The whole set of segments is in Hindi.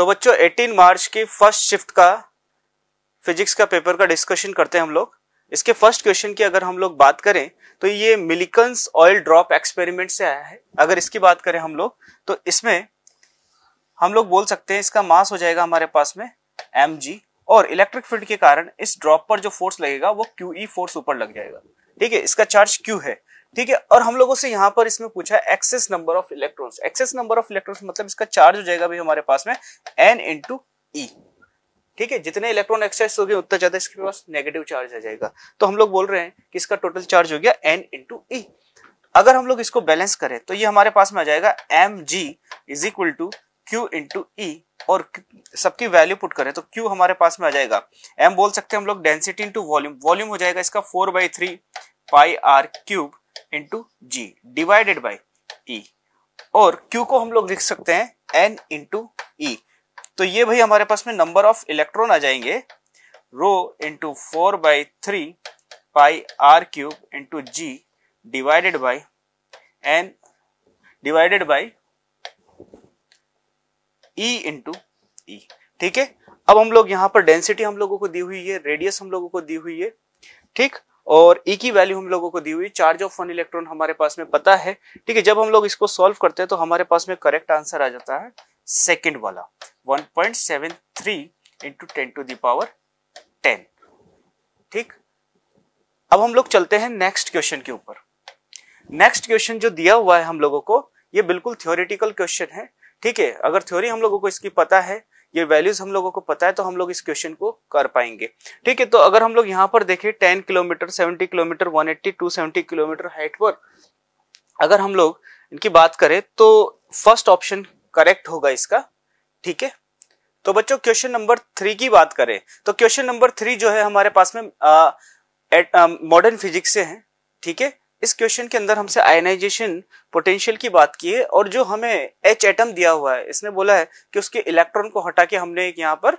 तो बच्चों 18 मार्च की फर्स्ट शिफ्ट का फिजिक्स का पेपर का डिस्कशन करते हैं हम लोग इसके फर्स्ट क्वेश्चन की अगर हम लोग बात करें तो ये मिलिकन्स ऑयल ड्रॉप एक्सपेरिमेंट से आया है अगर इसकी बात करें हम लोग तो इसमें हम लोग बोल सकते हैं इसका मास हो जाएगा हमारे पास में एम और इलेक्ट्रिक फील्ड के कारण इस ड्रॉप पर जो फोर्स लगेगा वो क्यू फोर्स e ऊपर लग जाएगा ठीक है इसका चार्ज क्यू है ठीक है और हम लोगों से यहाँ पर इसमें पूछा है excess number of electrons excess number of electrons मतलब इसका चार्ज हो जाएगा भी हमारे पास में एन इंटू ई ठीक है जितने इलेक्ट्रॉन एक्सेस हो गए उतना ज्यादा इसके पास नेगेटिव चार्ज आ जाएगा तो हम लोग बोल रहे हैं कि इसका टोटल चार्ज हो गया एन इंटू ई अगर हम लोग इसको बैलेंस करें तो ये हमारे पास में आ जाएगा M G is equal to Q into E और सबकी वैल्यू पुट करें तो क्यू हमारे पास में आ जाएगा एम बोल सकते हैं हम लोग डेंसिटी इंटू वॉल्यूम वॉल्यूम हो जाएगा इसका four by three pi R cube into G divided by E और Q को हम लोग लिख सकते हैं N इंटू ई e. तो ये भाई हमारे पास में नंबर ऑफ इलेक्ट्रॉन आ जाएंगे rho into four by three pi R cube into G divided by N divided by E into E ठीक है अब हम लोग यहां पर डेंसिटी हम लोगों को दी हुई है रेडियस हम लोगों को दी हुई है ठीक और ई की वैल्यू हम लोगों को दी हुई चार्ज ऑफ वन इलेक्ट्रॉन हमारे पास में पता है ठीक है जब हम लोग इसको सॉल्व करते हैं तो हमारे पास में करेक्ट आंसर आ जाता है सेकेंड वाला one point seven three into ten to the power ten ठीक अब हम लोग चलते हैं नेक्स्ट क्वेश्चन के ऊपर नेक्स्ट क्वेश्चन जो दिया हुआ है हम लोगों को ये बिल्कुल थ्योरिटिकल क्वेश्चन है ठीक है अगर थ्योरी हम लोगों को इसकी पता है ये वैल्यूज हम लोगों को पता है तो हम लोग इस क्वेश्चन को कर पाएंगे ठीक है तो अगर हम लोग यहाँ पर देखें ten kilometre seventy kilometre one eighty to seventy kilometre height पर अगर हम लोग इनकी बात करें तो फर्स्ट ऑप्शन करेक्ट होगा इसका ठीक है तो बच्चों क्वेश्चन नंबर थ्री की बात करें तो क्वेश्चन नंबर थ्री जो है हमारे पास में मॉडर्न फिजिक्स से है ठीक है इस क्वेश्चन के अंदर हमसे आयनाइजेशन पोटेंशियल की बात की है और जो हमें एच एटम दिया हुआ है इसने बोला है कि उसके इलेक्ट्रॉन को हटा के हमने एक यहाँ पर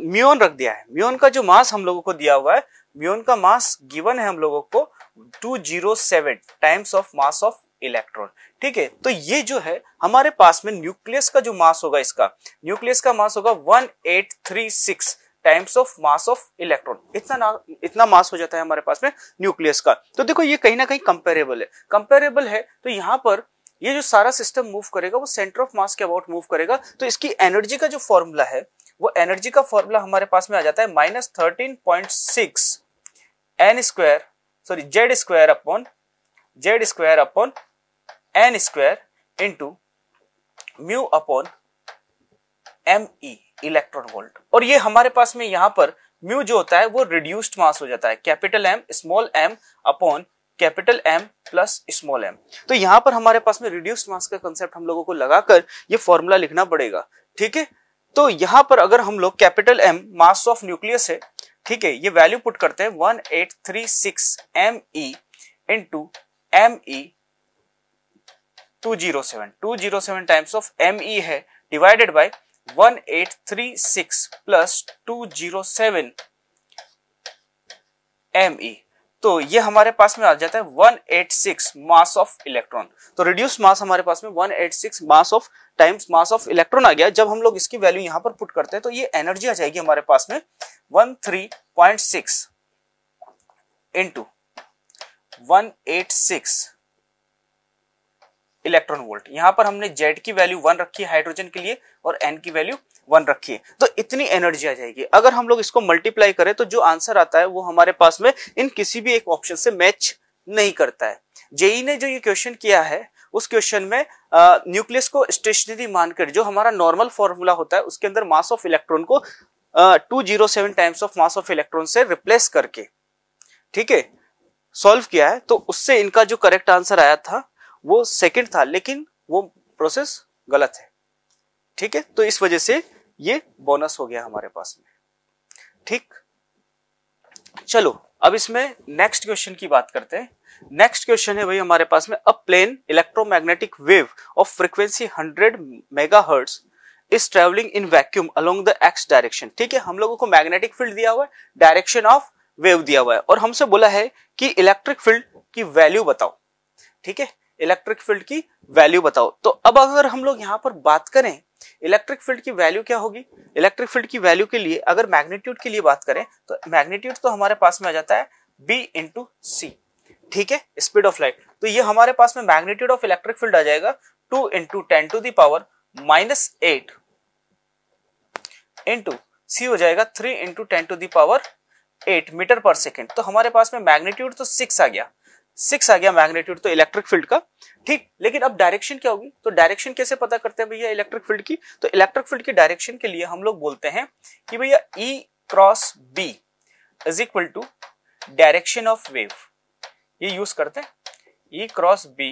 म्यून रख दिया है म्यून का जो मास हम लोगों को दिया हुआ है म्यून का मास गिवन है हम लोगों को 207 times of mass of electron ठीक है तो ये जो है हमारे पास में न्यूक्लियस का जो मास होगा इसका न्यूक्लियस का मास होगा one times of mass of electron इतना इतना मास हो जाता है हमारे पास में न्यूक्लियस का तो देखो ये कहीं ना कहीं कंपेरेबल है कंपेरेबल है तो यहाँ पर ये जो सारा सिस्टम मूव करेगा वो सेंटर ऑफ मास के अबाउट मूव करेगा तो इसकी एनर्जी का जो फॉर्मूला है वो एनर्जी का फॉर्मूला हमारे पास में आ जाता है minus thirteen point six N square sorry Z square upon Z square upon N square into mu upon M E electron volt और ये हमारे पास में यहाँ पर म्यू जो होता है वो रिड्यूस्ड मास हो जाता है capital M small M upon capital M plus small M तो यहाँ पर हमारे पास में रिड्यूस्ड मास का कंसेप्ट हम लोगों को लगाकर ये फॉर्मूला लिखना पड़ेगा ठीक है तो यहाँ पर अगर हम लोग capital M mass of nucleus है ठीक है ये वैल्यू पुट करते हैं one eight three six M E into M E two zero seven two zero seven times of M E है divided by one eight three six plus two zero seven M E तो ये हमारे पास में आ जाता है 186 मास ऑफ इलेक्ट्रॉन तो रिड्यूस मास हमारे पास में 186 mass of times mass of electron आ गया जब हम लोग इसकी वैल्यू यहां पर पुट करते हैं तो ये एनर्जी आ जाएगी हमारे पास में 13.6 इंटू सिक्स इलेक्ट्रॉन वोल्ट यहां पर हमने जेड की वैल्यू वन रखी है हाइड्रोजन के लिए और एन की वैल्यू वन रखी है तो इतनी एनर्जी आ जाएगी अगर हम लोग इसको मल्टीप्लाई करें तो जो आंसर आता है वो हमारे पास में इन किसी भी एक ऑप्शन से मैच नहीं करता है जेई ने जो ये क्वेश्चन किया है उस क्वेश्चन में न्यूक्लियस को स्टेशनरी मानकर जो हमारा नॉर्मल फॉर्मूला होता है उसके अंदर मास ऑफ इलेक्ट्रॉन को two zero seven times of mass of electron से रिप्लेस करके ठीक है सॉल्व किया है तो उससे इनका जो करेक्ट आंसर आया था वो सेकेंड था लेकिन वो प्रोसेस गलत है ठीक है तो इस वजह से ये बोनस हो गया हमारे पास में ठीक चलो अब इसमें नेक्स्ट क्वेश्चन की बात करते हैं नेक्स्ट क्वेश्चन है भाई हमारे पास में a plane electromagnetic wave of frequency 100 megahertz is travelling in vacuum along the X direction ठीक है हम लोगों को मैग्नेटिक फील्ड दिया हुआ है डायरेक्शन ऑफ वेव दिया हुआ है और हमसे बोला है कि इलेक्ट्रिक फील्ड की वैल्यू बताओ ठीक है इलेक्ट्रिक फील्ड की वैल्यू बताओ तो अब अगर हम लोग यहाँ पर बात करें इलेक्ट्रिक फील्ड की वैल्यू क्या होगी इलेक्ट्रिक फील्ड की वैल्यू के लिए अगर मैग्नीट्यूड के लिए बात करें तो मैग्नीट्यूड तो हमारे पास में आ जाता है बी इंटू सी ठीक है स्पीड ऑफ लाइट तो ये हमारे पास में मैग्नीट्यूड ऑफ इलेक्ट्रिक फील्ड आ जाएगा two into ten to the power minus eight into C हो जाएगा three into ten to the power eight metre per second तो हमारे पास में मैग्नीट्यूड तो सिक्स आ गया सिक्स आ गया मैग्नेट्यूड तो इलेक्ट्रिक फील्ड का ठीक लेकिन अब डायरेक्शन क्या होगी तो डायरेक्शन कैसे पता करते हैं भैया इलेक्ट्रिक फील्ड की तो इलेक्ट्रिक फील्ड की डायरेक्शन के लिए हम लोग बोलते हैं कि भैया E cross B is equal to direction of wave ये यूज करते हैं ई क्रॉस बी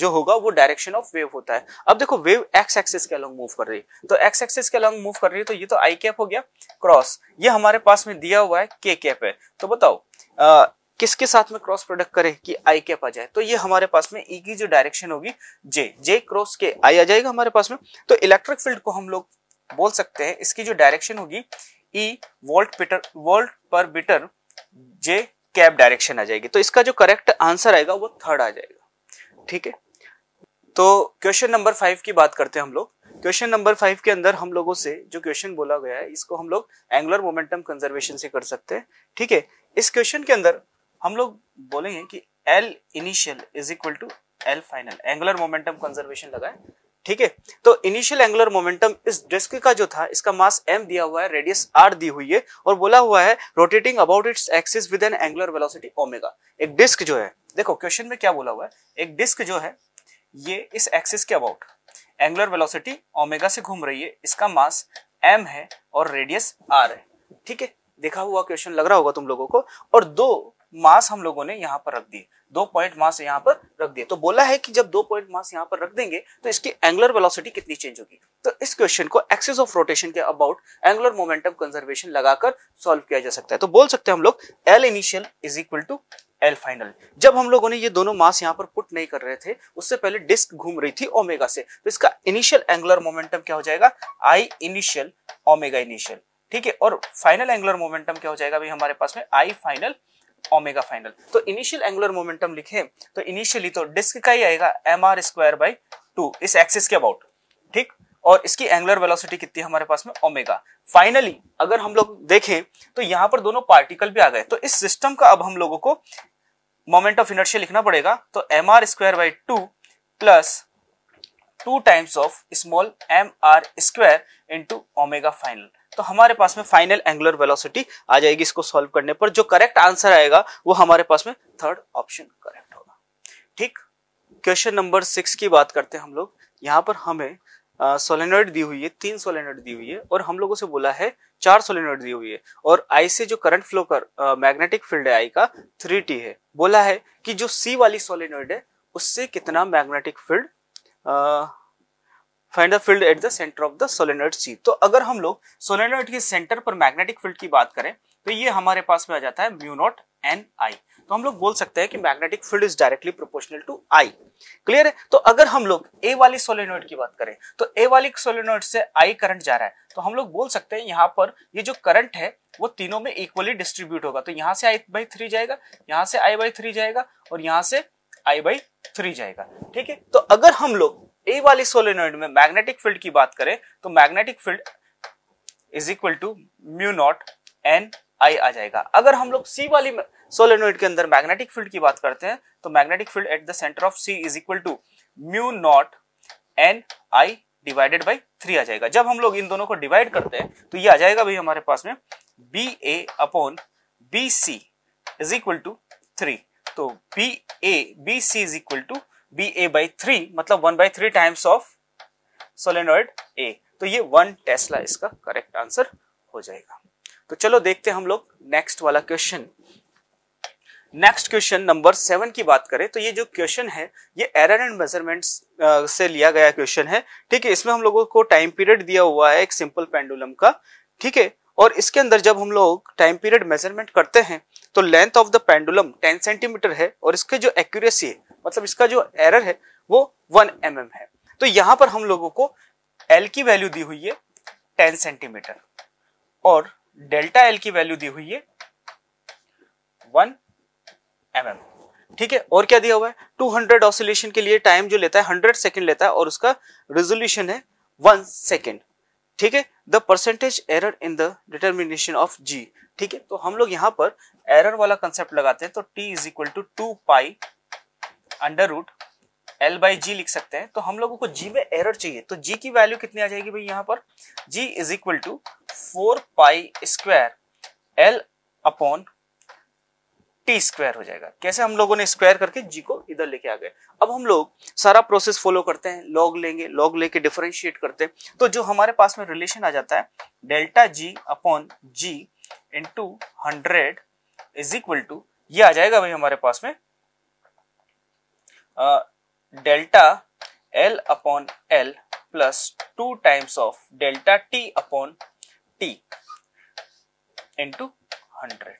जो होगा वो डायरेक्शन ऑफ वेव होता है अब देखो वेव एक्स एक्सिस के अलॉन्ग मूव कर रही है तो एक्स एक्सिस के अलॉन्ग मूव कर रही है तो ये तो आई कैप हो गया क्रॉस ये हमारे पास में दिया हुआ है के कैप है तो बताओ किसके साथ में क्रॉस प्रोडक्ट करे कि आई कैप आ जाए तो ये हमारे पास में ई e की जो डायरेक्शन होगी जे जे क्रॉस के आई आ जाएगा हमारे पास में तो इलेक्ट्रिक फील्ड को हम लोग बोल सकते हैं इसकी जो डायरेक्शन होगी ई वोल्ट पीटर वोल्ट पर बीटर जे कैप डायरेक्शन आ जाएगी तो इसका जो करेक्ट आंसर आएगा वो थर्ड आ जाएगा ठीक है तो क्वेश्चन नंबर फाइव की बात करते हैं हम लोग क्वेश्चन नंबर फाइव के अंदर हम लोगों से जो क्वेश्चन बोला गया है इसको हम लोग एंगुलर मोमेंटम कंजर्वेशन से कर सकते हैं ठीक है इस क्वेश्चन के अंदर हम लोग बोलेंगे कि L initial is equal to L final angular momentum conservation लगाए ठीक है तो इनिशियल एंगुलर मोमेंटम इस डिस्क का जो था इसका मास m दिया हुआ है रेडियस r दी हुई है और बोला हुआ है rotating about its axis with an angular velocity omega एक डिस्क जो है देखो क्वेश्चन में क्या बोला हुआ है एक डिस्क जो है ये इस एक्सिस के अबाउट एंगुलर वेलोसिटी ओमेगा से घूम रही है इसका मास m है और रेडियस r है ठीक है देखा हुआ क्वेश्चन लग रहा होगा तुम लोगों को और दो मास हम लोगों ने यहाँ पर रख दिए दो पॉइंट मास यहाँ पर रख दिए तो बोला है कि जब दो पॉइंट मास यहाँ पर रख देंगे तो इसकी एंगुलर वेलोसिटी कितनी चेंज होगी तो इस क्वेश्चन को एक्सेस ऑफ रोटेशन के अबाउट एंगुलर मोमेंटम कंजर्वेशन लगाकर सॉल्व किया जा सकता है तो बोल सकते हैं हम लोग L initial is equal to L final जब हम लोगों ने ये दोनों मास यहाँ पर पुट नहीं कर रहे थे उससे पहले डिस्क घूम रही थी ओमेगा से तो इसका इनिशियल एंगुलर मोमेंटम क्या हो जाएगा आई इनिशियल ओमेगा इनिशियल ठीक है और फाइनल एंगुलर मोमेंटम क्या हो जाएगा भाई हमारे पास में आई फाइनल ओमेगा फाइनल तो इनिशियल एंगुलर मोमेंटम लिखे तो इनिशियली तो डिस्क का ही आएगा M R square by two इस एक्सिस के अबाउट ठीक और इसकी एंगुलर वेलोसिटी कितनी हमारे पास में ओमेगा फाइनली अगर हम लोग देखें तो यहां पर दोनों पार्टिकल भी आ गए तो इस सिस्टम का अब हम लोगों को मोमेंट ऑफ इनर्शिया लिखना पड़ेगा तो M R square by two plus two times of small M R square into omega final तो हमारे पास में फाइनल एंगुलर वेलोसिटी आ जाएगी इसको सॉल्व करने पर जो करेक्ट आंसर आएगा वो हमारे पास में थर्ड ऑप्शन करेक्ट होगा ठीक क्वेश्चन नंबर सिक्स की बात करते हैं हम लोग यहाँ पर हमें सोलेनोइड दी हुई है तीन सोलेनोइड दी हुई है और हम लोगों से बोला है चार सोलेनोइड दी हुई है और आई से जो करंट फ्लो कर मैग्नेटिक फील्ड है आई का थ्री टी है बोला है कि जो सी वाली सोलेनोइड है उससे कितना magnetic field find the field at the centre of the solenoid C तो अगर हम लोग सोलेनोइड के सेंटर पर मैग्नेटिक फील्ड की बात करें तो ये हमारे पास में आ जाता है म्यू नॉट एन आई तो हम लोग बोल सकते हैं कि magnetic field is directly proportional to I clear है तो अगर हम लोग ए वाली सोलेनोइड की बात करें तो ए वाली सोलेनोइड से आई करंट जा रहा है तो हम लोग बोल सकते हैं यहाँ पर ये जो करंट है वो तीनों में इक्वली डिस्ट्रीब्यूट होगा तो यहाँ से आई बाई थ्री जाएगा यहाँ से आई बाई थ्री जाएगा और यहाँ से आई बाई थ्री जाएगा ठीक है तो अगर हम लोग ए वाली सोलेनोइड में मैग्नेटिक फील्ड की बात करें तो magnetic field is equal to mu naught N I आ जाएगा अगर हम लोग सी वाली सोलेनोइड के अंदर मैग्नेटिक फील्ड की बात करते हैं तो magnetic field at the centre of C is equal to mu naught N I divided by three आ जाएगा जब हम लोग इन दोनों को डिवाइड करते हैं तो ये आ जाएगा भाई हमारे पास में B A upon B C is equal to three तो B A B C is equal to B A by three मतलब one by three times of solenoid A तो ये वन टेस्ला इसका करेक्ट आंसर हो जाएगा तो चलो देखते हम लोग नेक्स्ट वाला question next question number seven की बात करें तो ये जो क्वेश्चन है ये एरर एंड मेजरमेंट्स से लिया गया क्वेश्चन है ठीक है इसमें हम लोगों को टाइम पीरियड दिया हुआ है एक सिंपल पेंडुलम का ठीक है और इसके अंदर जब हम लोग टाइम पीरियड मेजरमेंट करते हैं तो length of the pendulum 10 centimetre है और इसके जो एक्यूरेसी है मतलब इसका जो एरर है वो वन एम mm है तो यहां पर हम लोगों को एल की वैल्यू दी हुई है टेन सेंटीमीटर और डेल्टा एल की वैल्यू दी हुई है वन एम mm. ठीक है और क्या दिया हुआ है 200 ऑसिलेशन के लिए टाइम जो लेता है 100 सेकंड लेता है और उसका रेजोल्यूशन है वन सेकेंड ठीक है the percentage error in the determination of G ठीक है तो हम लोग यहां पर एरर वाला कंसेप्ट लगाते हैं तो T is equal to two pi under root L by G लिख सकते हैं तो हम लोगों को जी में एरर चाहिए तो जी की वैल्यू कितनी आ जाएगी भाई यहाँ पर G is equal to four pi square L upon T square हो जाएगा कैसे हम लोगों ने स्क्वायर करके जी को इधर लेके आ गए अब हम लोग सारा प्रोसेस फॉलो करते हैं लॉग लेंगे लॉग लेके डिफरेंशिएट करते हैं तो जो हमारे पास में रिलेशन आ जाता है delta G upon G into hundred is equal to ये आ जाएगा भाई हमारे पास में delta L upon L plus two times of delta T upon T into hundred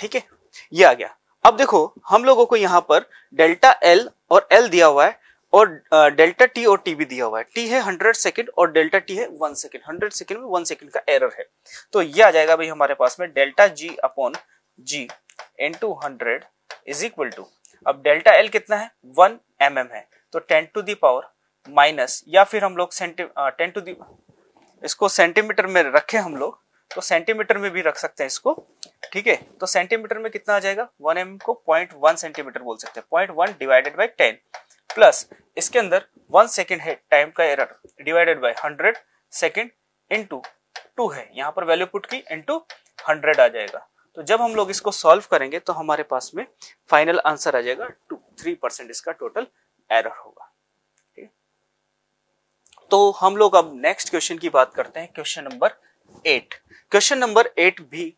ठीक है ये आ गया अब देखो हम लोगों को यहां पर डेल्टा एल और एल दिया हुआ है और डेल्टा टी और टी भी दिया हुआ है टी है हंड्रेड सेकंड और डेल्टा टी है वन सेकंड हंड्रेड सेकंड में वन सेकंड का एरर है तो ये आ जाएगा भाई हमारे पास में delta G upon G into hundred is equal to अब डेल्टा एल कितना है वन एम mm है तो टेन टू दावर माइनस या फिर हम लोग टेन टू दी इसको सेंटीमीटर में रखे हम लोग तो सेंटीमीटर में भी रख सकते हैं इसको ठीक है तो सेंटीमीटर में कितना आ जाएगा वन एम को पॉइंट वन सेंटीमीटर बोल सकते हैं point one divided by ten plus इसके अंदर वन सेकेंड है टाइम का error divided by hundred second into two है यहाँ पर वैल्यू पुट की इंटू हंड्रेड आ जाएगा तो जब हम लोग इसको सॉल्व करेंगे तो हमारे पास में फाइनल आंसर आ जाएगा टू थ्री परसेंट इसका टोटल एरर होगा ठीक है तो हम लोग अब नेक्स्ट क्वेश्चन की बात करते हैं question number eight question number eight भी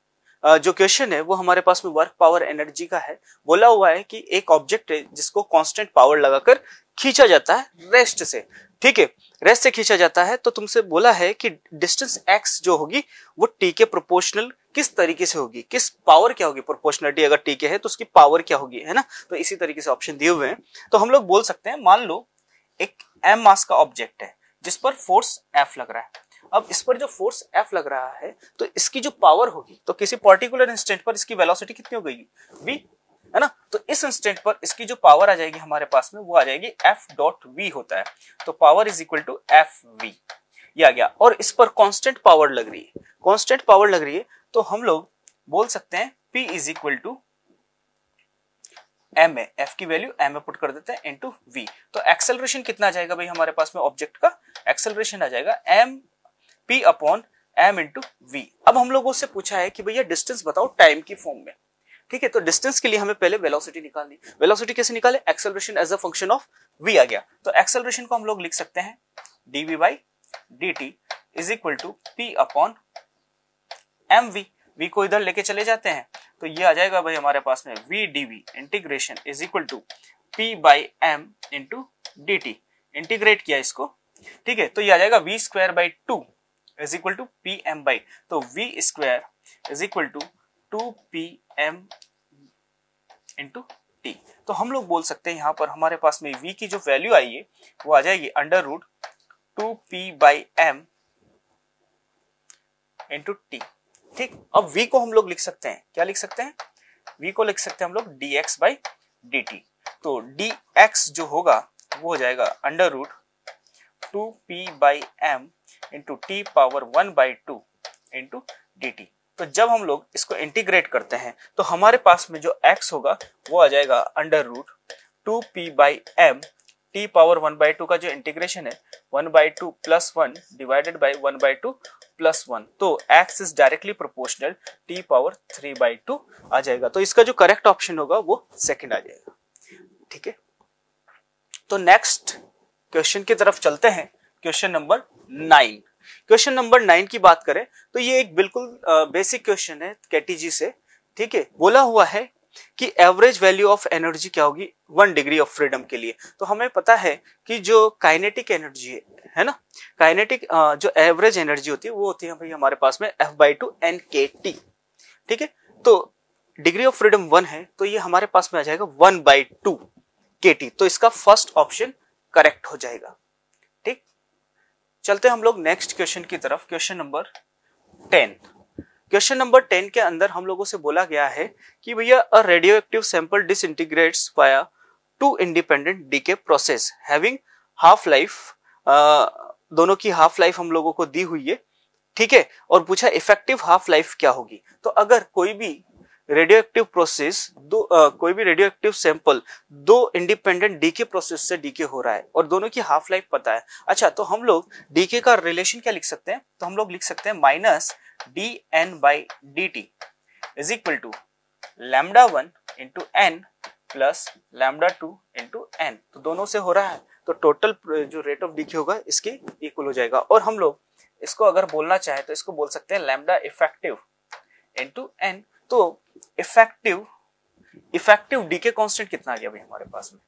जो क्वेश्चन है वो हमारे पास में वर्क पावर एनर्जी का है बोला हुआ है कि एक ऑब्जेक्ट है जिसको कांस्टेंट पावर लगाकर खींचा जाता है रेस्ट से ठीक है रेस से खींचा जाता है तो तुमसे बोला है कि डिस्टेंस एक्स जो होगी वो टी के प्रोपोर्शनल किस तरीके से होगी किस पावर क्या होगी प्रोपोर्शनलिटी अगर टी के है तो उसकी पावर क्या होगी है ना तो इसी तरीके से ऑप्शन दिए हुए हैं तो हम लोग बोल सकते हैं मान लो एक एम मास का ऑब्जेक्ट है जिस पर फोर्स एफ लग रहा है अब इस पर जो फोर्स एफ लग रहा है तो इसकी जो पावर होगी तो किसी पर्टिकुलर इंस्टेंट पर इसकी वेलोसिटी कितनी हो गई वी है ना तो इस इंस्टेंट पर इसकी जो पावर आ जाएगी हमारे पास में वो आ जाएगी एफ डॉट वी होता है तो power is equal to F V ये आ गया और इस पर कॉन्स्टेंट पावर लग रही है कॉन्स्टेंट पावर लग रही है तो हम लोग बोल सकते हैं P is equal to M A F की वैल्यू एम ए पुट कर देते हैं इंटू वी तो एक्सेलरेशन कितना आ जाएगा भाई हमारे पास में ऑब्जेक्ट का एक्सेलरेशन आ जाएगा M P upon M into V अब हम लोगों से पूछा है कि भैया डिस्टेंस बताओ टाइम की फॉर्म में ठीक है तो डिस्टेंस के लिए हमें पहले वेलोसिटी निकालनी वेलोसिटी कैसे निकाले acceleration as a function of V आ गया तो एक्सेलरेशन को हम लोग लिख सकते हैं D V by D T is equal to P upon M V V को इधर लेके चले जाते हैं तो ये आ जाएगा भाई हमारे पास में V D V integration is equal to P by M into D T integrate किया इसको ठीक है तो ये आ जाएगा V square by two is equal to P M by तो V square is equal to two P M into T तो हम लोग बोल सकते हैं यहाँ पर हमारे पास में v की जो वैल्यू आई है वो आ जाएगी under root two P by M into T ठीक अब v को हम लोग लिख सकते हैं क्या लिख सकते हैं v को लिख सकते हैं हम लोग D X by D T तो डी एक्स जो होगा वो हो जाएगा under root two P by M into T power one by two into D T तो जब हम लोग इसको इंटीग्रेट करते हैं तो हमारे पास में जो एक्स होगा वो आ जाएगा under root two P by M T power one by two का जो इंटीग्रेशन है one by two plus one divided by one by two plus one तो X is directly proportional T power three by two आ जाएगा तो इसका जो करेक्ट ऑप्शन होगा वो सेकेंड आ जाएगा ठीक है तो नेक्स्ट क्वेश्चन की तरफ चलते हैं question number nine question number nine की बात करें तो ये एक बिल्कुल बेसिक क्वेश्चन है कैटीजी से ठीक है बोला हुआ है कि एवरेज वैल्यू ऑफ एनर्जी क्या होगी वन डिग्री ऑफ फ्रीडम के लिए तो हमें पता है कि जो काइनेटिक एनर्जी है है ना काइनेटिक जो एवरेज एनर्जी होती है वो होती है भाई हमारे पास में F by two N K T ठीक है तो डिग्री ऑफ फ्रीडम वन है तो ये हमारे पास में आ जाएगा one by two K T तो इसका फर्स्ट ऑप्शन करेक्ट हो जाएगा चलते हम लोग नेक्स्ट क्वेश्चन की तरफ question number ten question number ten के अंदर हम लोगों से बोला गया है कि भैया a radioactive sample disintegrates via two independent decay process having half life दोनों की हाफ लाइफ हम लोगों को दी हुई है ठीक है और पूछा इफेक्टिव हाफ लाइफ क्या होगी तो अगर कोई भी रेडियो एक्टिव प्रोसेस दो आ, कोई भी रेडियो एक्टिव सैंपल दो इंडिपेंडेंट डीके प्रोसेस से डीके हो रहा है और दोनों की हाफ लाइफ पता है अच्छा तो हम लोग डीके का रिलेशन क्या लिख सकते हैं तो हम लोग लिख सकते हैं minus D N by D T is equal to lambda one into N plus lambda two into N तो दोनों से हो रहा है तो टोटल जो रेट ऑफ डीके होगा इसके इक्वल हो जाएगा और हम लोग इसको अगर बोलना चाहे तो इसको बोल सकते हैं लैमडा इफेक्टिव इंटू एन तो इफेक्टिव इफेक्टिव डीके के कॉन्स्टेंट कितना आ गया भाई हमारे पास में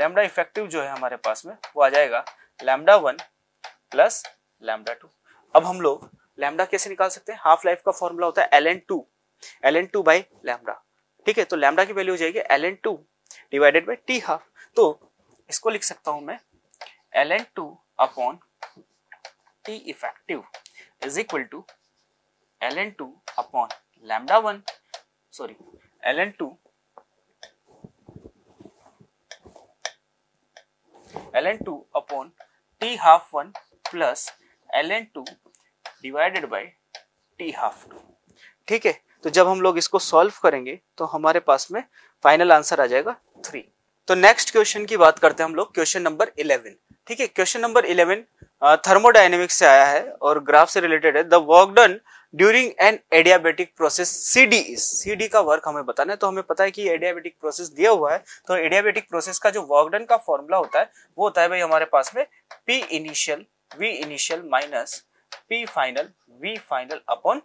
लैमडा इफेक्टिव जो है हमारे पास में वो आ जाएगा lambda one plus lambda two अब हम लोग लैमडा कैसे निकाल सकते हैं हाफ लाइफ का फॉर्मूला होता है L N two L N two by lambda ठीक है तो लैमडा की वैल्यू हो जाएगी L N two divided by T half तो इसको लिख सकता हूं मैं L N two upon T effective is equal to ln2 upon lambda 1 sorry ln2 ln2 upon t half 1 plus ln2 divided by t half 2 ठीक है तो जब हम लोग इसको सॉल्व करेंगे तो हमारे पास में फाइनल आंसर आ जाएगा थ्री तो नेक्स्ट क्वेश्चन की बात करते हैं हम लोग क्वेश्चन नंबर इलेवन ठीक है क्वेश्चन नंबर इलेवन थर्मोडाइनेमिक्स से आया है और ग्राफ से रिलेटेड है the work done during an adiabatic process C C D C D का वर्क हमें बताना है तो हमें पता है कि एडियाबेटिक प्रोसेस दिया हुआ है तो एडियाबेटिक प्रोसेस का जो वर्कडन का फॉर्मूला होता है वो होता है भाई हमारे पास में P initial V initial minus P final V final upon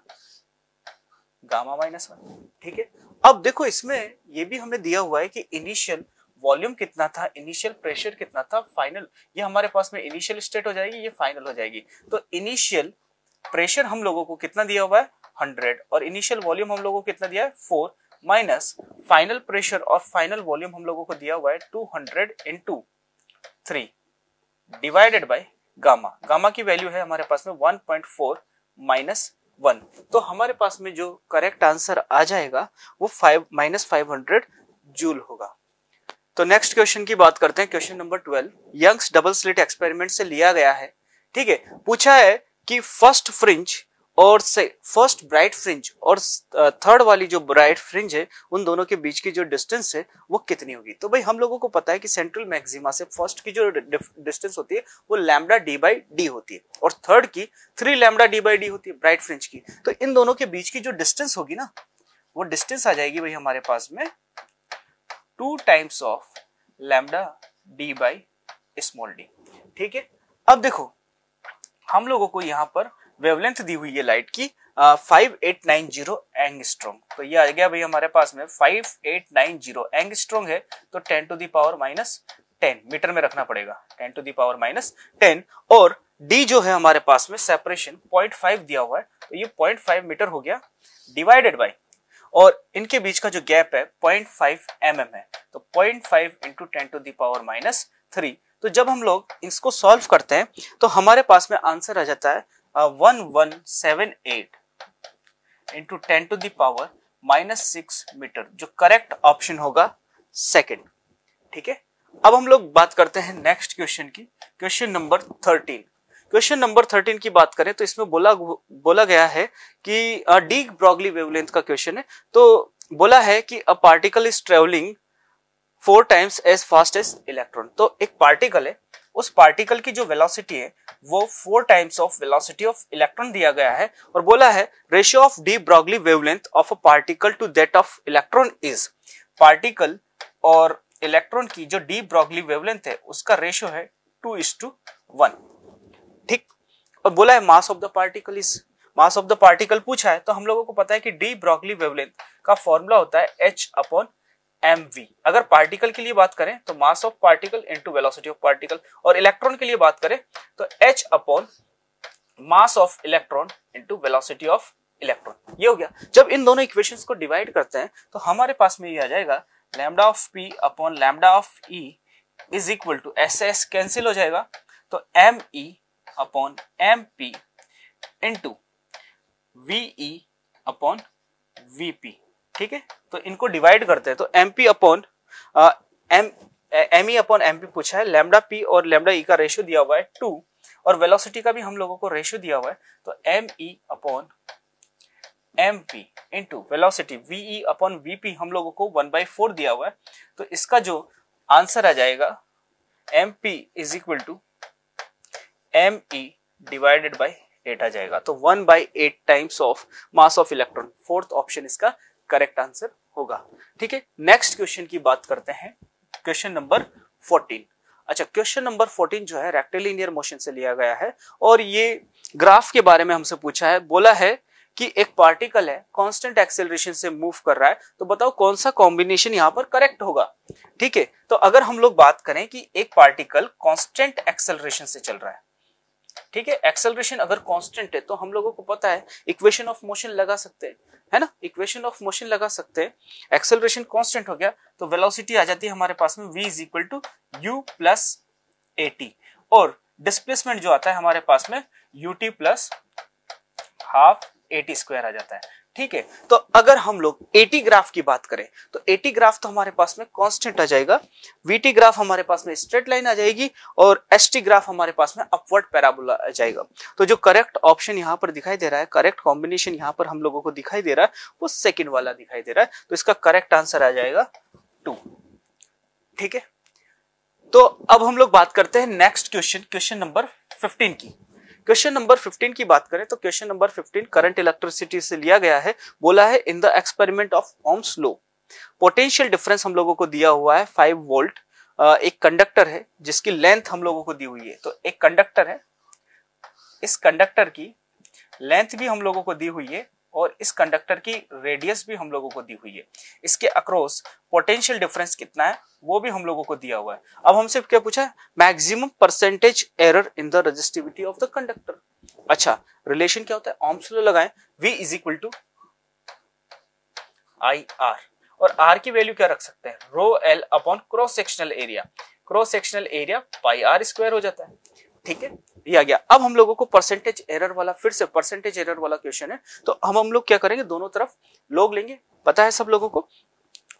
gamma minus one ठीक है अब देखो इसमें ये भी हमें दिया हुआ है कि इनिशियल वॉल्यूम कितना था इनिशियल प्रेशर कितना था फाइनल ये हमारे पास में इनिशियल स्टेट हो जाएगी ये फाइनल हो जाएगी तो इनिशियल प्रेशर हम लोगों को कितना दिया हुआ है हंड्रेड और इनिशियल वॉल्यूम हम लोगों को कितना दिया है फोर माइनस फाइनल प्रेशर और फाइनल वॉल्यूम हम लोगों को दिया हुआ है two hundred into three divided by gamma gamma की वैल्यू है हमारे पास में one point four minus one तो हमारे पास में जो करेक्ट आंसर आ जाएगा वो five minus five hundred joule होगा तो नेक्स्ट क्वेश्चन की बात करते हैं question number twelve Young's double slit experiment से लिया गया है ठीक है पूछा है कि फर्स्ट फ्रिंज और से फर्स्ट ब्राइट फ्रिंज और थर्ड uh, वाली जो ब्राइट फ्रिंज है उन दोनों के बीच की जो डिस्टेंस है वो कितनी होगी तो भाई हम लोगों को पता है कि सेंट्रल मैक्सिमा से फर्स्ट की जो डिस्टेंस होती है वो लैमडा डी बाई डी होती है और थर्ड की three lambda D by D होती है ब्राइट फ्रिंज की तो इन दोनों के बीच की जो डिस्टेंस होगी ना वो डिस्टेंस आ जाएगी भाई हमारे पास में two times of lambda D by small D ठीक है अब देखो हम लोगों को यहाँ पर वेवलेंथ दी हुई है लाइट की five eight nine zero angstrom तो ये आ गया भाई हमारे पास में five eight nine zero angstrom है तो ten to the power minus ten metre में रखना पड़ेगा ten to the power minus ten और डी जो है हमारे पास में सेपरेशन पॉइंट फाइव दिया हुआ है तो ये पॉइंट फाइव मीटर हो गया डिवाइडेड बाई और इनके बीच का जो गैप है पॉइंट फाइव एम एम है तो point five into ten to the power minus three तो जब हम लोग इसको सॉल्व करते हैं तो हमारे पास में आंसर आ जाता है one one seven eight into ten to the power minus six metre जो करेक्ट ऑप्शन होगा सेकेंड ठीक है अब हम लोग बात करते हैं नेक्स्ट क्वेश्चन की question number thirteen question number thirteen की बात करें तो इसमें बोला बोला गया है कि डी ब्रॉगली वेवलेंथ का क्वेश्चन है तो बोला है कि a particle is travelling four times as fast as electron तो एक पार्टिकल है उस पार्टिकल की जो वेलोसिटी है वो four times of velocity of electron दिया गया है और बोला है ratio of de Broglie wavelength of a particle to that of electron is particle और इलेक्ट्रॉन की जो डी ब्रॉगली वेवलेंथ है उसका रेशियो है टू इज टू वन ठीक और बोला है mass of the particle is mass of the particle पूछा है तो हम लोगों को पता है कि डी ब्रॉगली वेवलेंथ का फॉर्मूला होता है एच अपॉन एम वी अगर पार्टिकल के लिए बात करें तो mass of particle into velocity of particle और इलेक्ट्रॉन के लिए बात करें तो h upon mass of electron into velocity of electron ये हो गया जब इन दोनों इक्वेशंस को डिवाइड करते हैं तो हमारे पास में ये आ जाएगा lambda of p upon lambda of e is equal to s s cancel हो जाएगा तो m e upon m p into v e upon v p ठीक है तो इनको डिवाइड करते हैं तो m P upon m m e upon m p पूछा है लेमडा पी और लेमडा ई e का रेशियो दिया हुआ है टू और वेलोसिटी का भी हम लोगों को रेशियो दिया हुआ है तो m e upon m p into velocity v e upon v p हम लोगों को वन बाई फोर दिया हुआ है तो इसका जो आंसर आ जाएगा M p is equal to M e divided by eight आ जाएगा तो one by eight times of mass of electron fourth option इसका करेक्ट आंसर होगा ठीक है नेक्स्ट क्वेश्चन की बात करते हैं क्वेश्चन नंबर फोर्टीन अच्छा क्वेश्चन नंबर फोर्टीन जो है रेक्टेलिनियर मोशन से लिया गया है और ये ग्राफ के बारे में हमसे पूछा है बोला है कि एक पार्टिकल है कांस्टेंट एक्सेलरेशन से मूव कर रहा है तो बताओ कौन सा कॉम्बिनेशन यहां पर करेक्ट होगा ठीक है तो अगर हम लोग बात करें कि एक पार्टिकल कांस्टेंट एक्सेलरेशन से चल रहा है ठीक है एक्सेलरेशन अगर कांस्टेंट है तो हम लोगों को पता है इक्वेशन ऑफ मोशन लगा सकते हैं है ना इक्वेशन ऑफ मोशन लगा सकते हैं एक्सेलरेशन कांस्टेंट हो गया तो वेलोसिटी आ जाती है हमारे पास में v is equal to u plus a और डिस्प्लेसमेंट जो आता है हमारे पास में ut plus half a square आ जाता है ठीक है तो अगर हम लोग एटी ग्राफ की बात करें तो एटी ग्राफ तो हमारे पास में कांस्टेंट आ जाएगा वीटी ग्राफ हमारे पास में स्ट्रेट लाइन आ जाएगी और एसटी ग्राफ हमारे पास में अपवर्ड पैराबोला आ जाएगा तो जो करेक्ट ऑप्शन यहाँ पर दिखाई दे रहा है करेक्ट कॉम्बिनेशन यहाँ पर हम लोगों को दिखाई दे रहा है वो सेकेंड वाला दिखाई दे रहा है तो इसका करेक्ट आंसर आ जाएगा टू ठीक है तो अब हम लोग बात करते हैं next question question number fifteen की क्वेश्चन नंबर 15 की बात करें तो क्वेश्चन नंबर 15 करंट इलेक्ट्रिसिटी से लिया गया है बोला है in the experiment of Ohm's law potential difference हम लोगों को दिया हुआ है फाइव वोल्ट एक कंडक्टर है जिसकी लेंथ हम लोगों को दी हुई है तो एक कंडक्टर है इस कंडक्टर की लेंथ भी हम लोगों को दी हुई है और इस कंडक्टर की रेडियस भी हम लोगों को दी हुई है इसके अक्रॉस पोटेंशियल डिफरेंस कितना है वो भी हम लोगों को दिया हुआ है अब हमसे क्या पूछा है maximum percentage error in the resistivity of the conductor अच्छा रिलेशन क्या होता है ऑम्स लगाए v is equal to I r और आर की वैल्यू क्या रख सकते हैं rho l upon cross sectional area cross sectional area pi r square हो जाता है ठीक है दिया गया अब हम लोगों को परसेंटेज एरर वाला फिर से परसेंटेज एरर वाला क्वेश्चन है तो हम हम लोग क्या करेंगे दोनों तरफ लोग लेंगे पता है सब लोगों को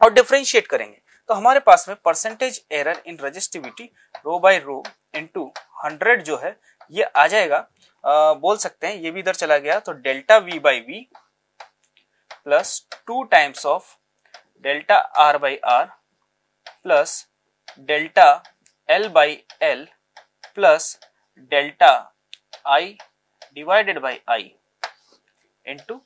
और डिफ्रेंशिएट करेंगे तो हमारे पास में percentage error in resistivity rho by rho into 100 जो है ये आ जाएगा आ, बोल सकते हैं ये भी इधर चला गया तो delta v by v plus two times of delta r by r plus delta l by l plus delta I divided by I into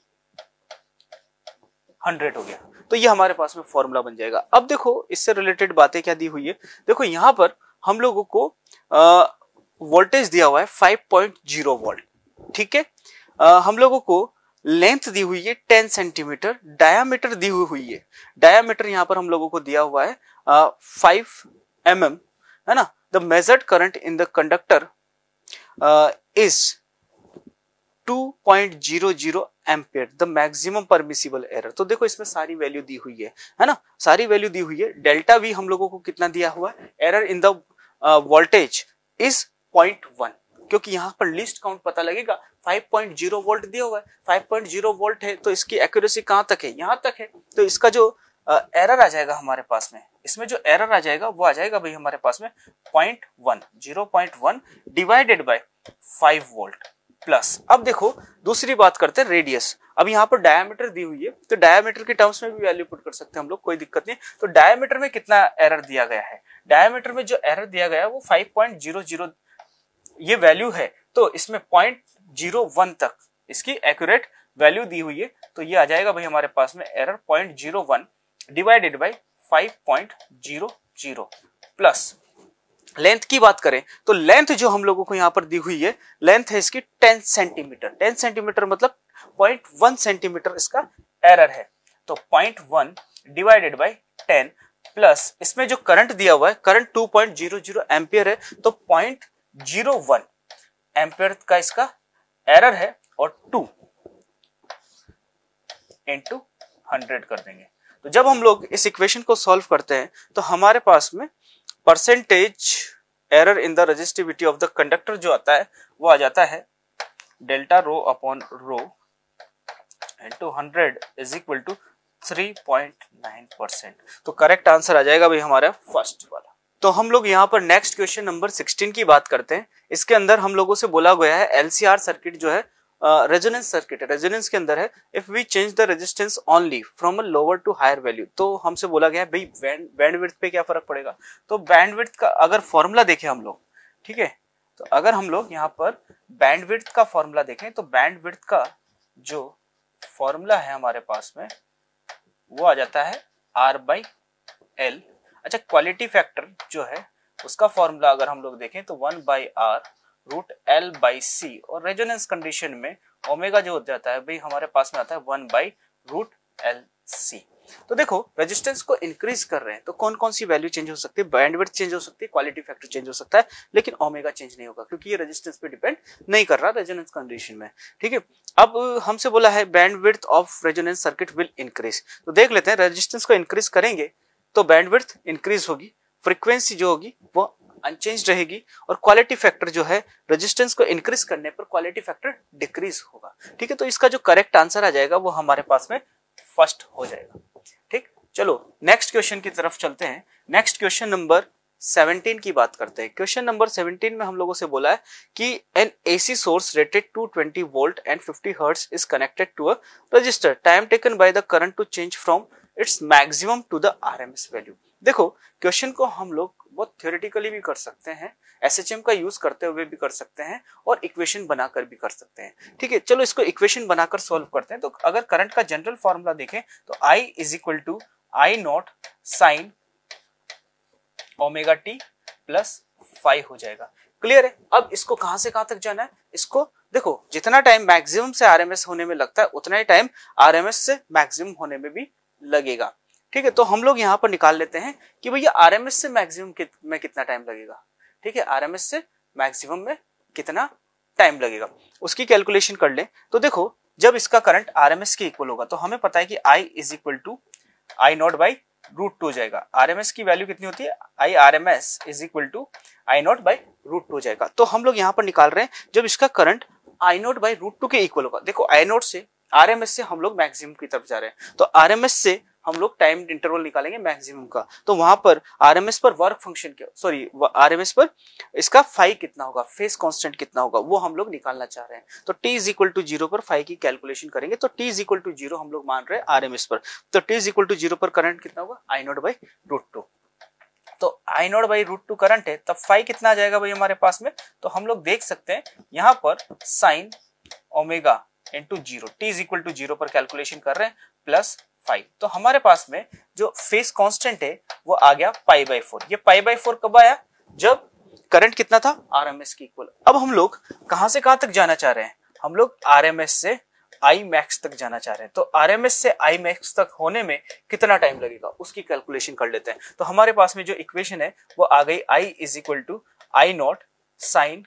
hundred हो गया तो ये हमारे पास में फॉर्मूला बन जाएगा अब देखो इससे रिलेटेड बातें क्या दी हुई है देखो यहां पर हम लोगों को वोल्टेज दिया हुआ है 5.0 वोल्ट ठीक है हम लोगों को लेंथ दी हुई है 10 सेंटीमीटर डायामीटर दी हुई है डायामीटर यहां पर हम लोगों को दिया हुआ है फाइव एम mm, है ना the measured current in the conductor is 2.00 ampere the maximum permissible error तो देखो इसमें सारी वैल्यू दी हुई है है ना सारी वैल्यू दी हुई है डेल्टा भी हम लोगों को कितना दिया हुआ है error in the voltage is point one क्योंकि यहां पर लिस्ट काउंट पता लगेगा 5.0 वोल्ट दिया हुआ है 5.0 वोल्ट है तो इसकी एक्यूरेसी कहां तक है यहां तक है तो इसका जो एरर uh, आ जाएगा हमारे पास में इसमें जो एरर आ जाएगा वो आ जाएगा भाई हमारे पास में point one zero point one divided by five volt plus अब देखो दूसरी बात करते हैं रेडियस अब यहाँ पर डायमीटर दी हुई है तो डायमीटर के टर्म्स में भी वैल्यू पुट कर सकते हैं हम लोग कोई दिक्कत नहीं तो डायमीटर में कितना एरर दिया गया है डायमीटर में जो एरर दिया गया है वो 5.00 ये वैल्यू है तो इसमें 0.01 तक इसकी एक्यूरेट वैल्यू दी हुई है तो ये आ जाएगा भाई हमारे पास में error 0.01 divided by 5.00 plus length की बात करें तो लेंथ जो हम लोगों को यहां पर दी हुई है लेंथ है इसकी 10 सेंटीमीटर 10 सेंटीमीटर मतलब 0.1 सेंटीमीटर इसका एरर है तो 0.1 डिवाइडेड बाय 10 प्लस इसमें जो करंट दिया हुआ है करंट 2.00 पॉइंट है तो 0.01 जीरो का इसका एरर है और 2 इंटू हंड्रेड कर देंगे तो जब हम लोग इस इक्वेशन को सॉल्व करते हैं तो हमारे पास में percentage error in the resistivity of the conductor जो आता है वो आ जाता है delta rho upon rho into hundred is equal to three point nine percent तो करेक्ट आंसर आ जाएगा भाई हमारा फर्स्ट वाला तो हम लोग यहाँ पर नेक्स्ट क्वेश्चन नंबर 16 की बात करते हैं इसके अंदर हम लोगों से बोला गया है एलसीआर सर्किट जो है रेजोनेंस सर्किट है रेजोनेंस के अंदर है if we change the resistance only from a lower to higher value तो हमसे बोला गया है भाई बैंडविड्थ पे क्या फर्क पड़ेगा तो बैंडविड्थ का अगर फॉर्मूला देखें हम लोग ठीक है तो अगर हम लोग यहाँ पर बैंडविड्थ का फॉर्मूला देखें तो बैंडविड्थ का जो फॉर्मूला है हमारे पास में वो आ जाता है आर बाई एल अच्छा क्वालिटी फैक्टर जो है उसका फॉर्मूला अगर हम लोग देखें तो one by r root L by c और रेजोनेंस कंडीशन में ओमेगा जो हो जाता है भाई हमारे पास में आता है one by root l c तो देखो रेजिस्टेंस को इंक्रीज कर रहे हैं तो कौन कौन सी वैल्यू चेंज हो सकती है बैंडविड्थ चेंज हो सकती है क्वालिटी फैक्टर चेंज हो सकता है लेकिन ओमेगा चेंज नहीं होगा क्योंकि ये रेजिस्टेंस पे डिपेंड नहीं कर रहा रेजोनेंस कंडीशन में ठीक है अब हमसे बोला है bandwidth of resonance circuit will increase तो देख लेते हैं रेजिस्टेंस को इंक्रीज करेंगे तो बैंडविड्थ इंक्रीज होगी फ्रीक्वेंसी जो होगी वो अनचेंज रहेगी और क्वालिटी फैक्टर जो है रेजिस्टेंस को इंक्रीज करने पर क्वालिटी फैक्टर डिक्रीज होगा ठीक है तो इसका जो करेक्ट आंसर आ जाएगा वो हमारे पास में फर्स्ट हो जाएगा ठीक चलो नेक्स्ट क्वेश्चन की तरफ चलते हैं नेक्स्ट क्वेश्चन नंबर 17 की बात करते हैं क्वेश्चन नंबर 17 में हम लोगों से बोला है कि an AC source rated to 20 volt and 50 hertz is connected to a resistor time taken by the current to change from its maximum to the RMS value देखो क्वेश्चन को हम लोग बहुत थियोरिटिकली भी कर सकते हैं एस का यूज करते हुए भी कर सकते हैं और इक्वेशन बनाकर भी कर सकते हैं ठीक है चलो इसको इक्वेशन बनाकर सॉल्व करते हैं तो अगर करंट का जनरल फॉर्मूला देखें तो I is equal to I naught sine omega t plus five हो जाएगा क्लियर है अब इसको कहां से कहां तक जाना है इसको देखो जितना टाइम मैक्सिमम से आरएमएस होने में लगता है उतना ही टाइम आरएमएस से मैक्सिमम होने में भी लगेगा ठीक है तो हम लोग यहाँ पर निकाल लेते हैं कि भैया आर एम एस से मैक्सिमम कित, में कितना टाइम लगेगा ठीक है आर एम एस से मैक्सिमम में कितना टाइम लगेगा उसकी कैलकुलेशन कर ले तो देखो जब इसका करंट आर एम एस के इक्वल होगा तो हमें पता है कि I is equal to I naught by root two जाएगा आर एम एस की वैल्यू कितनी होती है I R M S is equal to I naught by root two जाएगा तो हम लोग यहाँ पर निकाल रहे हैं जब इसका current I naught by root two के इक्वल होगा देखो आई नॉट से आर एम एस से हम लोग मैक्सिमम की तरफ जा रहे हैं तो आर एम एस से हम लोग टाइम इंटरवल निकालेंगे मैक्सिमम का तो वहां पर आरएमएस पर वर्क फंक्शन सॉरी आरएमएस पर इसका फाइव कितना होगा फेस कांस्टेंट कितना होगा वो हम लोग निकालना चाह रहे हैं तो T is equal to zero पर फाइव की कैलकुलेशन करेंगे तो T is equal to zero हम लोग मान रहे हैं आरएमएस पर तो T is equal to zero पर करंट कितना होगा I naught by root two तो I naught by root two current है तब फाइव कितना आ जाएगा भाई हमारे पास में तो हम लोग देख सकते हैं यहाँ पर sine omega into zero t is equal to zero पर कैलकुलेशन कर रहे हैं प्लस फाइव तो हमारे पास में जो फेस कांस्टेंट है वो आ गया पाई बाई फोर ये पाई बाई फोर कब आया जब करंट कितना था आर एम एस की इक्वल अब हम लोग कहां से कहां तक जाना चाह रहे हैं हम लोग आर एम एस से आई मैक्स तक जाना चाह रहे हैं तो आर एम एस से आई मैक्स तक होने में कितना टाइम लगेगा उसकी कैलकुलेशन कर लेते हैं तो हमारे पास में जो इक्वेशन है वो आ गई I is equal to I naught sine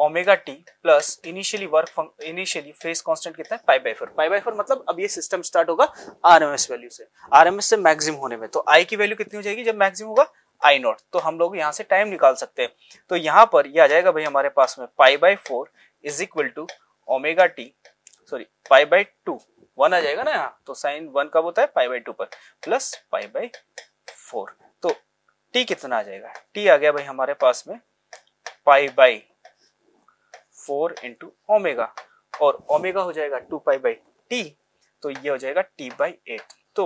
omega t plus initially work initially phase constant कितना है pi by four pi by four मतलब अब ये सिस्टम स्टार्ट होगा आरएमएस वैल्यू से आरएमएस से मैक्सिमम होने में तो आई की वैल्यू कितनी हो जाएगी जब मैक्सिमम होगा आई नॉट तो हम लोग यहाँ से टाइम निकाल सकते हैं तो यहाँ पर ये यह आ जाएगा भाई हमारे पास में pi by four is equal to omega t sorry pi by two one आ जाएगा ना यहाँ तो साइन वन कब होता है पाई बाय टू पर प्लस पाई बाय फोर तो टी कितना आ जाएगा टी आ गया भाई हमारे पास में pi by four into omega और ओमेगा हो जाएगा टू पाई बाई टी तो ये हो जाएगा टी बाई एट तो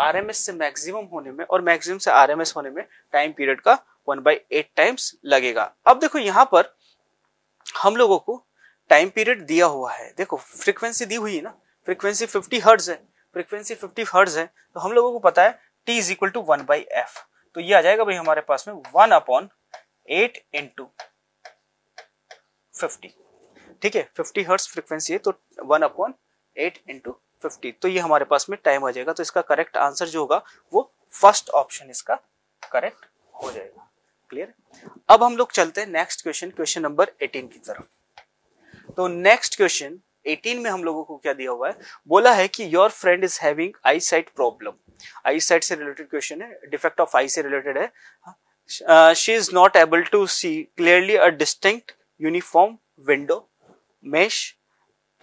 आर एम एस से मैक्सिमम होने में और मैक्सिमम से आर एम एस होने में टाइम पीरियड का वन बाई एट टाइम्स लगेगा अब देखो यहाँ पर हम लोगों को टाइम पीरियड दिया हुआ है देखो फ्रिक्वेंसी दी हुई है ना फ्रिक्वेंसी फिफ्टी हर्ट्ज है फ्रिक्वेंसी फिफ्टी हर्ट्ज है तो हम लोगों को पता है t is equal to one by f तो ये आ जाएगा भाई हमारे पास में one upon eight into fifty ठीक है फिफ्टी हर्ट्स फ्रिक्वेंसी है तो one upon eight into fifty तो ये हमारे पास में टाइम आ जाएगा तो इसका करेक्ट आंसर जो होगा वो फर्स्ट ऑप्शन इसका करेक्ट हो जाएगा क्लियर अब हम लोग चलते हैं next question question number eighteen की तरफ तो नेक्स्ट क्वेश्चन 18 में हम लोगों को क्या दिया हुआ है बोला है कि your friend is having eyesight problem eyesight से रिलेटेड क्वेश्चन है डिफेक्ट ऑफ आई से रिलेटेड है she is not able to see clearly a distinct uniform window mesh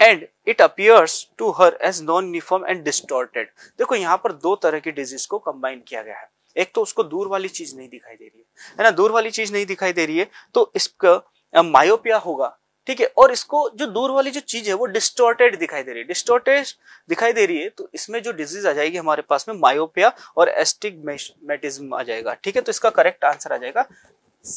and it appears to her as non uniform and distorted देखो यहाँ पर दो तरह की डिजीज को कंबाइन किया गया है एक तो उसको दूर वाली चीज नहीं दिखाई दे रही है है ना दूर वाली चीज नहीं दिखाई दे रही है तो इसका मायोपिया होगा ठीक है और इसको जो दूर वाली जो चीज है वो डिस्टोर्टेड दिखाई दे रही है डिस्टोर्टेड दिखाई दे रही है तो इसमें जो डिजीज आ जाएगी हमारे पास में मायोपिया और एस्टिगमेटिज्म आ जाएगा ठीक है तो इसका करेक्ट आंसर आ जाएगा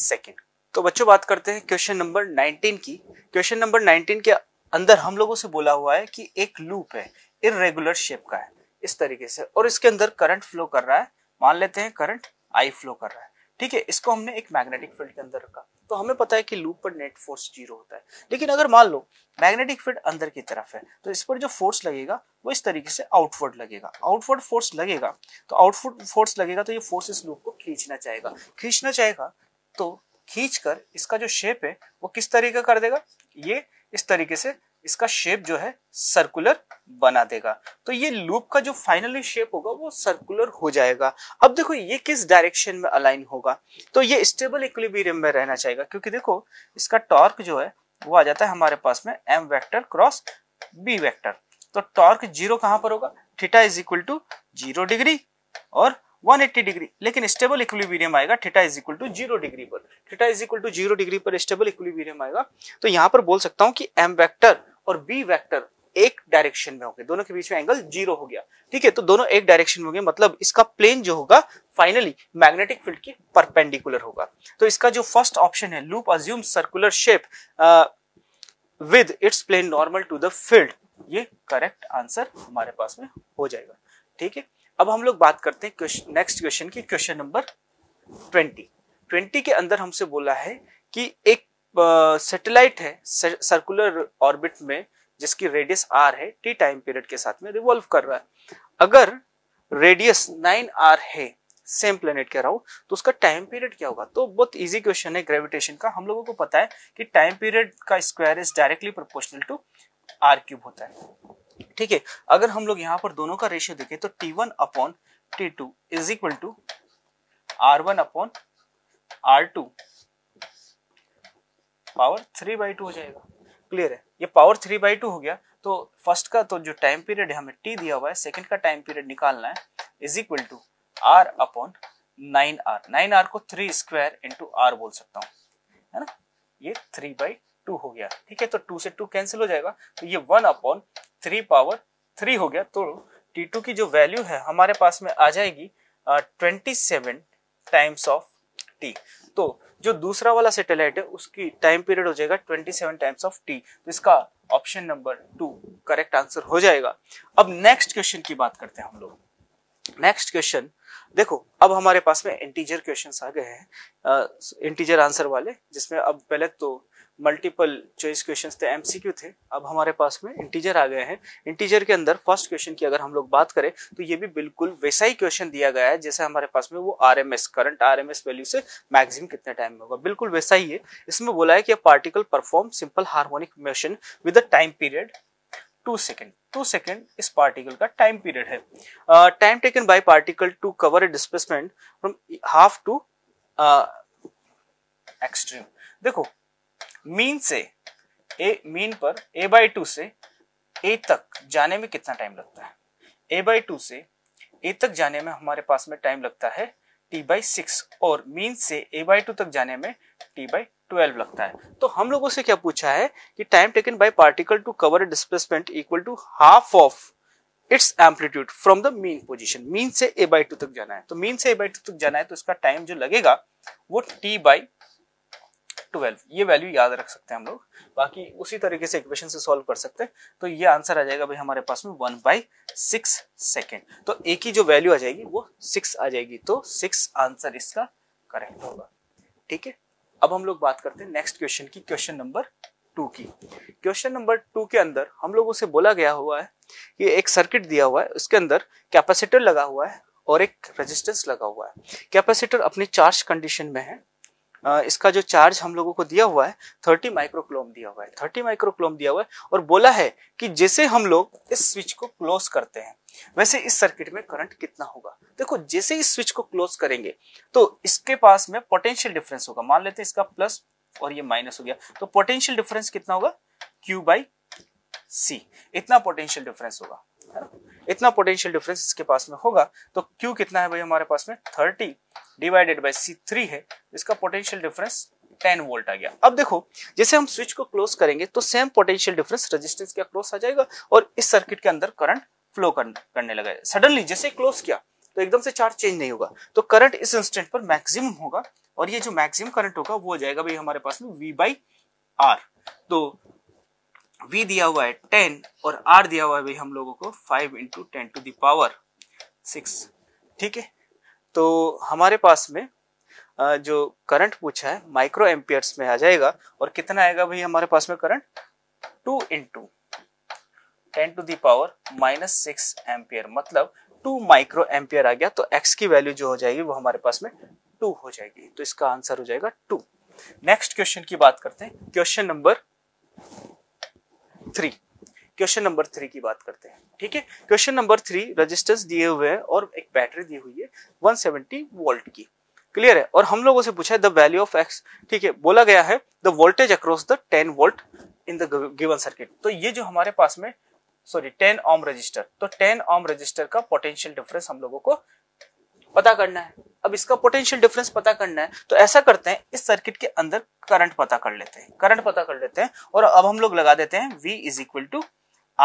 सेकेंड तो बच्चों बात करते हैं क्वेश्चन नंबर 19 की क्वेश्चन नंबर 19 के अंदर हम लोगों से बोला हुआ है कि एक लूप है इनरेगुलर शेप का है इस तरीके से और इसके अंदर करंट फ्लो कर रहा है मान लेते हैं करंट आई फ्लो कर रहा है ठीक है इसको हमने एक मैग्नेटिक फील्ड के अंदर रखा तो हमें पता है कि लूप पर नेट फोर्स जीरो होता है लेकिन अगर मान लो मैग्नेटिक फील्ड अंदर की तरफ है तो इस पर जो फोर्स लगेगा वो इस तरीके से आउटवर्ड लगेगा आउटवर्ड फोर्स लगेगा तो आउटवर्ड फोर्स लगेगा तो ये फोर्स इस लूप को खींचना चाहेगा खींचना चाहेगा तो खींचकर इसका जो शेप है वो किस तरीके कर देगा ये इस तरीके से इसका शेप जो है सर्कुलर बना देगा तो ये लूप का जो फाइनली शेप होगा वो सर्कुलर हो जाएगा अब देखो ये किस डायरेक्शन में अलाइन होगा तो ये स्टेबल इक्विलिब्रियम में रहना चाहिए क्योंकि देखो इसका टॉर्क जो है वो आ जाता है हमारे पास में m vector cross b vector तो टॉर्क जीरो कहां पर होगा theta is equal to zero degree और 180 डिग्री लेकिन स्टेबल इक्विलिब्रियम आएगा theta is equal to zero degree पर theta is equal to zero degree पर स्टेबल इक्विलिब्रियम आएगा तो यहाँ पर बोल सकता हूँ कि एम वेक्टर और बी वेक्टर एक डायरेक्शन में होंगे दोनों के बीच में एंगल जीरो हो गया ठीक है तो दोनों एक डायरेक्शन में होंगे मतलब इसका प्लेन जो होगा फाइनली मैग्नेटिक फील्ड की परपेंडिकुलर होगा तो इसका जो फर्स्ट ऑप्शन है loop assume circular shape with its plane normal to the field ये करेक्ट आंसर हमारे पास में हो जाएगा ठीक है अब हम लोग बात करते हैं नेक्स्ट क्वेश्चन की क्वेश्चन नंबर ट्वेंटी ट्वेंटी के अंदर हमसे बोला है कि एक सेटेलाइट है सर्कुलर ऑर्बिट में जिसकी रेडियस आर है टी टाइम पीरियड के साथ में रिवॉल्व कर रहा है अगर रेडियस नाइन आर है सेम प्लेनेट के अराउंड तो उसका टाइम पीरियड क्या होगा तो बहुत इजी क्वेश्चन है ग्रेविटेशन का हम लोगों को पता है कि टाइम पीरियड का square is directly proportional to R cube होता है ठीक है अगर हम लोग यहाँ पर दोनों का रेशियो देखें तो T one upon T two is equal to R one upon R two power three by two हो जाएगा क्लियर है ये पावर थ्री बाई टू हो गया तो फर्स्ट का तो जो टाइम पीरियड हमें टी दिया हुआ है सेकंड का टाइम पीरियड निकालना है is equal to R upon nine R nine R को थ्री स्क्वायर इंटू आर बोल सकता हूँ है ना ये थ्री बाई टू हो गया ठीक है तो टू से टू कैंसिल हो जाएगा तो ये one upon three power three हो गया तो टी टू की जो वैल्यू है हमारे पास में आ जाएगी twenty seven times of T तो जो दूसरा वाला सेटेलाइट है उसकी टाइम पीरियड हो जाएगा twenty seven times of T तो इसका option number two correct answer हो जाएगा अब नेक्स्ट क्वेश्चन की बात करते हैं हम लोग नेक्स्ट क्वेश्चन देखो अब हमारे पास में इंटीजर क्वेश्चंस आ गए हैं इंटीजर आंसर वाले जिसमें अब पहले तो मल्टीपल चॉइस क्वेश्चंस थे एमसीक्यू थे अब हमारे पास में इंटीजर आ गए हैं इंटीजर के अंदर फर्स्ट क्वेश्चन की अगर हम लोग बात करें तो ये भी बिल्कुल वैसा ही क्वेश्चन दिया गया है जैसे हमारे पास में वो आरएमएस करंट आरएमएस वैल्यू से मैक्सिमम कितने टाइम में होगा बिल्कुल वैसा ही है इसमें बोला है कि particle perform simple harmonic motion with a time period two second two second इस पार्टिकल का टाइम पीरियड है time taken by particle to cover a displacement from half to extreme देखो मीन से ए मीन पर ए बाई टू से ए तक जाने में कितना टाइम लगता है ए बाई टू से ए तक जाने में हमारे पास में टाइम लगता है टी बाई सिक्स और मीन से ए बाई टू तक जाने में टी बाई ट्वेल्व लगता है तो हम लोगों से क्या पूछा है कि time taken by particle to cover displacement equal to half of its amplitude from the mean position mean से ए बाई टू तक जाना है तो मीन से ए बाई टू तक जाना है तो इसका टाइम जो लगेगा वो टी बाई ट्वेल्व ये वैल्यू याद रख सकते हैं हम लोग बाकी उसी तरीके से इक्वेशन से सॉल्व कर सकते हैं तो ये आंसर आ जाएगा भाई हमारे पास में वन बाई सिक्स सेकेंड तो एक ही जो वैल्यू आ जाएगी वो सिक्स आ जाएगी तो सिक्स आंसर इसका करेक्ट होगा ठीक है अब हम लोग बात करते हैं नेक्स्ट क्वेश्चन की क्वेश्चन नंबर टू की क्वेश्चन नंबर टू के अंदर हम लोगों से बोला गया हुआ है कि एक सर्किट दिया हुआ है उसके अंदर कैपेसिटर लगा हुआ है और एक रेजिस्टेंस लगा हुआ है कैपेसिटर अपने चार्ज कंडीशन में है इसका जो चार्ज हम लोगों को दिया हुआ है थर्टी माइक्रोक्लोम दिया हुआ है थर्टी माइक्रोक्लोम दिया हुआ है और बोला है कि जैसे हम लोग इस स्विच को क्लोज करते हैं वैसे इस सर्किट में करंट कितना होगा देखो जैसे इस स्विच को क्लोज करेंगे तो इसके पास में पोटेंशियल डिफरेंस होगा मान लेते हैं इसका प्लस और ये माइनस हो गया तो पोटेंशियल डिफरेंस कितना होगा क्यू बाई सी इतना पोटेंशियल डिफरेंस होगा इतना पोटेंशियल डिफरेंस इसके पास में होगा तो क्यू कितना है भाई हमारे पास में thirty divided by C three है इसका पोटेंशियल डिफरेंस 10 वोल्ट आ गया अब देखो जैसे हम स्विच को क्लोज करेंगे तो सेम पोटेंशियल डिफरेंस रेजिस्टेंस के अक्रॉस आ जाएगा और इस सर्किट के अंदर करंट फ्लो करने लगा सडनली जैसे क्लोज किया तो एकदम से चार्ज चेंज नहीं होगा तो करंट इस इंस्टेंट पर मैक्सिमम होगा और ये जो मैक्सिमम करंट होगा वो हो जाएगा भाई हमारे पास में वी बाई आर तो वी दिया हुआ है टेन और आर दिया हुआ है भाई हम लोगों को five into ten to the power six ठीक है तो हमारे पास में जो करंट पूछा है माइक्रो एम्पियर्स में आ जाएगा और कितना आएगा भाई हमारे पास में current two into ten to the power minus six ampere मतलब टू माइक्रो एम्पियर आ गया तो एक्स की वैल्यू जो हो जाएगी वो हमारे पास में टू हो जाएगी तो इसका आंसर हो जाएगा टू नेक्स्ट क्वेश्चन की बात करते हैं question number three question number three की बात करते हैं ठीक है क्वेश्चन नंबर थ्री रजिस्टर्स दिए हुए हैं और एक बैटरी दी हुई है 170 वोल्ट की क्लियर है और हम लोगों से पूछा है द वैल्यू ऑफ एक्स ठीक है बोला गया है the voltage across the 10 volt in the given circuit तो ये जो हमारे पास में सॉरी 10 ओम रजिस्टर तो 10 ओम रजिस्टर का पोटेंशियल डिफरेंस हम लोगों को पता करना है अब इसका पोटेंशियल डिफरेंस पता करना है तो ऐसा करते हैं इस सर्किट के अंदर करंट पता कर लेते हैं करंट पता कर लेते हैं और अब हम लोग लगा देते हैं V is equal to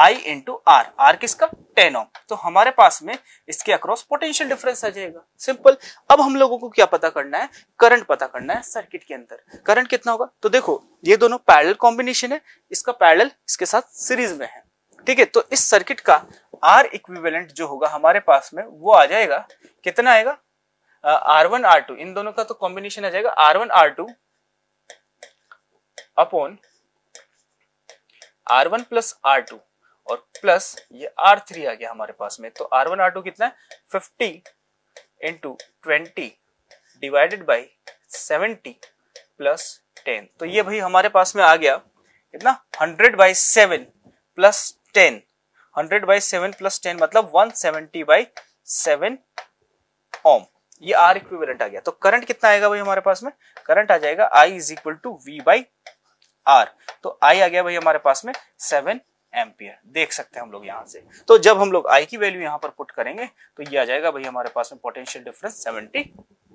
I into R R किसका टेन ओम तो हमारे पास में इसके अक्रॉस पोटेंशियल डिफरेंस आ जाएगा सिंपल अब हम लोगों को क्या पता करना है करंट पता करना है सर्किट के अंदर करंट कितना होगा तो देखो ये दोनों पैरल कॉम्बिनेशन है इसका पैरल इसके साथ सीरीज में है ठीक है तो इस सर्किट का आर इक्विवेलेंट जो होगा हमारे पास में वो आ जाएगा कितना आएगा आर वन आर टू इन दोनों का तो कॉम्बिनेशन आ जाएगा R one R two upon R one plus R two और प्लस ये आर थ्री आ गया हमारे पास में तो आर वन आर टू कितना है fifty into twenty divided by seventy plus ten तो ये भाई हमारे पास में आ गया कितना hundred by seven plus ten hundred by seven plus ten मतलब one seventy by seven ohm ये आर इक्विवेलेंट आ गया तो करंट कितना आएगा भाई हमारे पास में करंट आ जाएगा I is equal to V by R तो आई आ गया भाई हमारे पास में सेवन एम्पियर देख सकते हैं हम लोग यहाँ से तो जब हम लोग आई की वैल्यू यहाँ पर पुट करेंगे तो ये आ जाएगा भाई हमारे पास में पोटेंशियल डिफरेंस सेवेंटी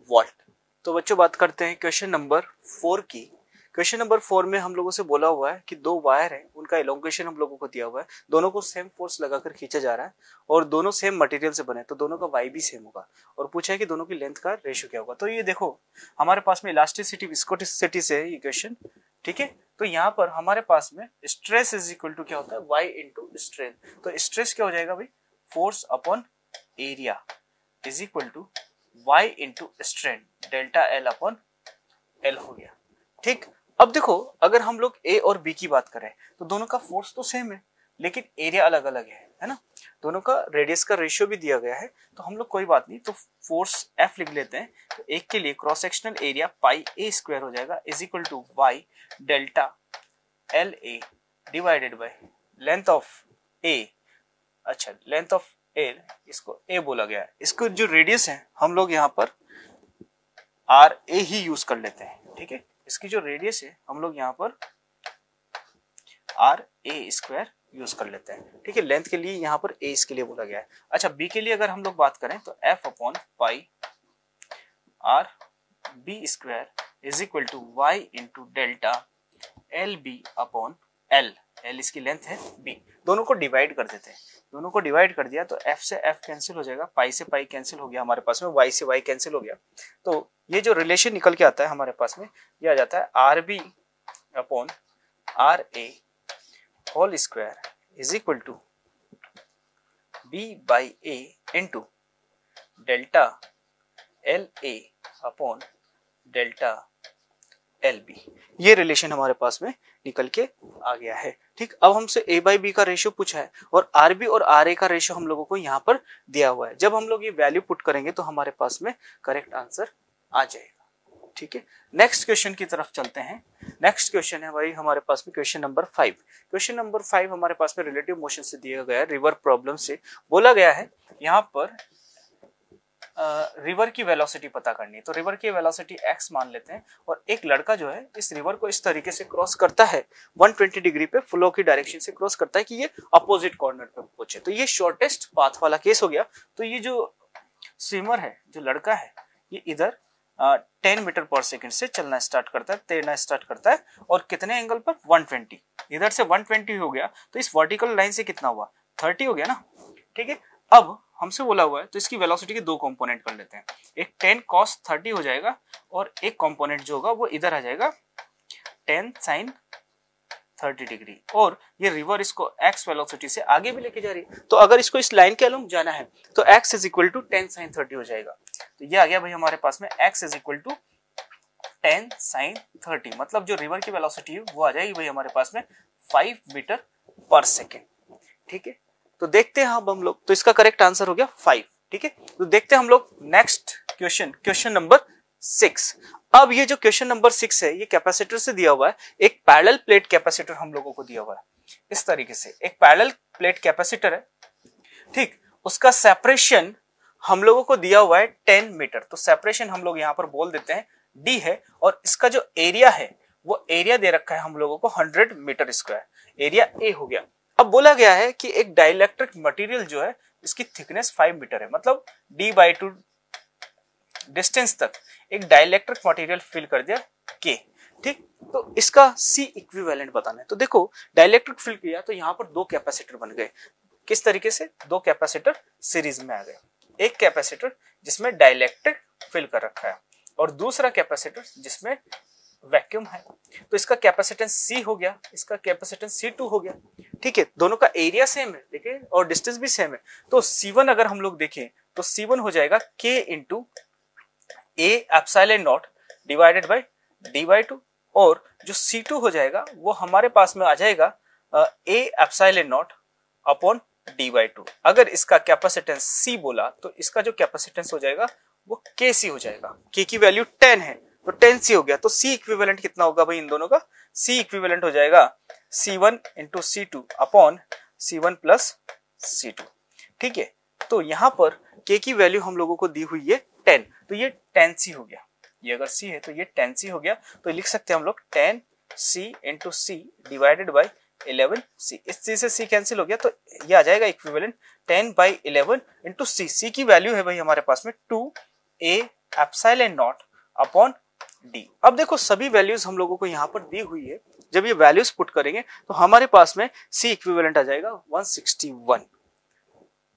वोल्ट तो बच्चों बात करते हैं क्वेश्चन नंबर फोर की क्वेश्चन नंबर फोर में हम लोगों से बोला हुआ है कि दो वायर है उनका एलोंगेशन हम लोगों को दिया हुआ है दोनों को सेम फोर्स लगाकर खींचा जा रहा है और दोनों सेम मटेरियल से बने तो दोनों का वाई भी सेम होगा और पूछा है कि दोनों की लेंथ का रेशियो क्या होगा तो ये देखो हमारे पास में इलास्टिसिटी विस्कोटिसिटी से है ये क्वेश्चन ठीक है तो यहाँ पर हमारे पास में स्ट्रेस इज इक्वल टू क्या होता है वाई इंटू स्ट्रेन तो स्ट्रेस क्या हो जाएगा भाई force upon area is equal to Y into strain delta L upon L हो गया ठीक अब देखो अगर हम लोग ए और बी की बात करें तो दोनों का फोर्स तो सेम है लेकिन एरिया अलग अलग है है ना दोनों का रेडियस का रेशियो भी दिया गया है तो हम लोग कोई बात नहीं तो फोर्स एफ लिख लेते हैं तो एक के लिए cross sectional area pi A square हो जाएगा is equal to Y delta L A divided by length of A अच्छा लेंथ ऑफ एल इसको ए बोला गया है इसको जो रेडियस है हम लोग यहाँ पर आर ए ही यूज कर लेते हैं ठीक है इसकी जो रेडियस है हम लोग यहाँ पर आर ए स्क्वायर यूज कर लेते हैं ठीक है लेंथ के लिए यहाँ पर ए इसके लिए बोला गया है अच्छा बी के लिए अगर हम लोग बात करें तो F upon pi R B square is equal to Y into delta L B upon L L इसकी लेंथ है बी दोनों को डिवाइड कर देते हैं दोनों को डिवाइड कर दिया तो एफ से एफ कैंसिल हो जाएगा पाई से पाई कैंसिल हो गया हमारे पास में वाई से वाई कैंसिल हो गया तो ये जो रिलेशन निकल के आता है हमारे पास में ये आ जाता है R B upon R A whole square is equal to B by A into delta L A upon delta L B ये रिलेशन हमारे पास में निकल के आ गया है ठीक अब हमसे ए बाई बी का रेशियो पूछा है और आर बी और आर ए का रेशियो हम लोगों को यहाँ पर दिया हुआ है जब हम लोग ये वैल्यू पुट करेंगे तो हमारे पास में करेक्ट आंसर आ जाएगा ठीक है नेक्स्ट क्वेश्चन की तरफ चलते हैं नेक्स्ट क्वेश्चन है भाई हमारे पास में question number five question number five हमारे पास में रिलेटिव मोशन से दिया गया रिवर प्रॉब्लम से बोला गया है यहाँ पर रिवर की वेलोसिटी पता करनी है तो रिवर की वेलोसिटी एक्स मान लेते हैं और एक लड़का जो है इस रिवर को इस तरीके से क्रॉस करता है 120 डिग्री पे फ्लो की डायरेक्शन से क्रॉस करता है कि ये अपोजिट कॉर्नर पे पहुंचे तो ये शॉर्टेस्ट पाथ वाला केस हो गया तो ये जो स्विमर है जो लड़का है ये इधर टेन मीटर पर सेकेंड से चलना स्टार्ट करता है तैरना स्टार्ट करता है और कितने एंगल पर वन इधर से वन हो गया तो इस वर्टिकल लाइन से कितना हुआ थर्टी हो गया ना ठीक है अब हमसे बोला हुआ है तो इसकी वेलोसिटी के दो कंपोनेंट कर लेते हैं एक टेन कॉस थर्टी हो जाएगा और एक कंपोनेंट जो होगा वो इधर आ जाएगा टेन साइन थर्टी डिग्री और ये रिवर इसको एक्स वेलोसिटी से आगे भी लेके जा रही है तो अगर इसको इस लाइन के अलोंग जाना है तो X is equal to ten sine thirty हो जाएगा तो ये आ गया भाई हमारे पास में X is equal to ten sine thirty मतलब जो रिवर की वेलोसिटी है वो आ जाएगी भाई हमारे पास में फाइव मीटर पर सेकेंड ठीक है तो देखते हैं अब हम लोग तो इसका करेक्ट आंसर हो गया फाइव ठीक है तो देखते हैं हम लोग next question question number six अब ये जो क्वेश्चन नंबर सिक्स है ये कैपेसिटर से दिया हुआ है एक पैरल प्लेट कैपेसिटर हम लोगों को दिया हुआ है इस तरीके से एक पैरल प्लेट कैपेसिटर है ठीक उसका सेपरेशन हम लोगों को दिया हुआ है टेन मीटर तो सेपरेशन हम लोग यहाँ पर बोल देते हैं डी है और इसका जो एरिया है वो एरिया दे रखा है हम लोगों को hundred metre square area A हो गया अब बोला गया है कि एक डायलैक्ट्रिक मटेरियल जो है इसकी थिकनेस फाइव मीटर है मतलब डी बाई टू डिस्टेंस तक एक डायलैक्ट्रिक मटेरियल फिल कर दिया के ठीक तो इसका सी इक्विवेलेंट बताना है तो देखो डायलैक्ट्रिक फिल किया तो यहाँ पर दो कैपेसिटर बन गए किस तरीके से दो कैपेसिटर सीरीज में आ गए एक कैपेसिटर जिसमें डायलैक्ट्रिक फिल कर रखा है और दूसरा कैपेसिटर जिसमें वैक्यूम है तो इसका कैपेसिटेंस सी हो गया इसका कैपेसिटेंस सी टू हो गया ठीक है दोनों का एरिया सेम है ठीक है और डिस्टेंस भी सेम है तो सी वन अगर हम लोग देखें तो सी वन हो जाएगा K into A epsilon naught divided by D by two और जो सी टू हो जाएगा वो हमारे पास में आ जाएगा A epsilon naught upon D by two अगर इसका कैपेसिटेंस सी बोला तो इसका जो कैपेसिटेंस हो जाएगा वो के सी हो जाएगा के की वैल्यू टेन है तो टेन सी हो गया तो सी इक्विवेलेंट कितना होगा भाई इन दोनों का सी इक्विवेलेंट हो जाएगा C one into C two upon C one plus C two ठीक है तो यहां पर के की वैल्यू हम लोगों को दी हुई है टेन तो ये टेन सी हो गया ये अगर सी है तो ये टेन सी हो गया तो लिख सकते हैं हम लोग ten C into C divided by eleven C इस सी से सी कैंसिल हो गया तो ये आ जाएगा equivalent ten by eleven into C C की वैल्यू है भाई हमारे पास में two A epsilon naught upon D अब देखो सभी वैल्यूज हम लोगों को यहाँ पर दी हुई है जब ये वैल्यूज पुट करेंगे तो हमारे पास में सी इक्विवेलेंट आ जाएगा 161 sixty one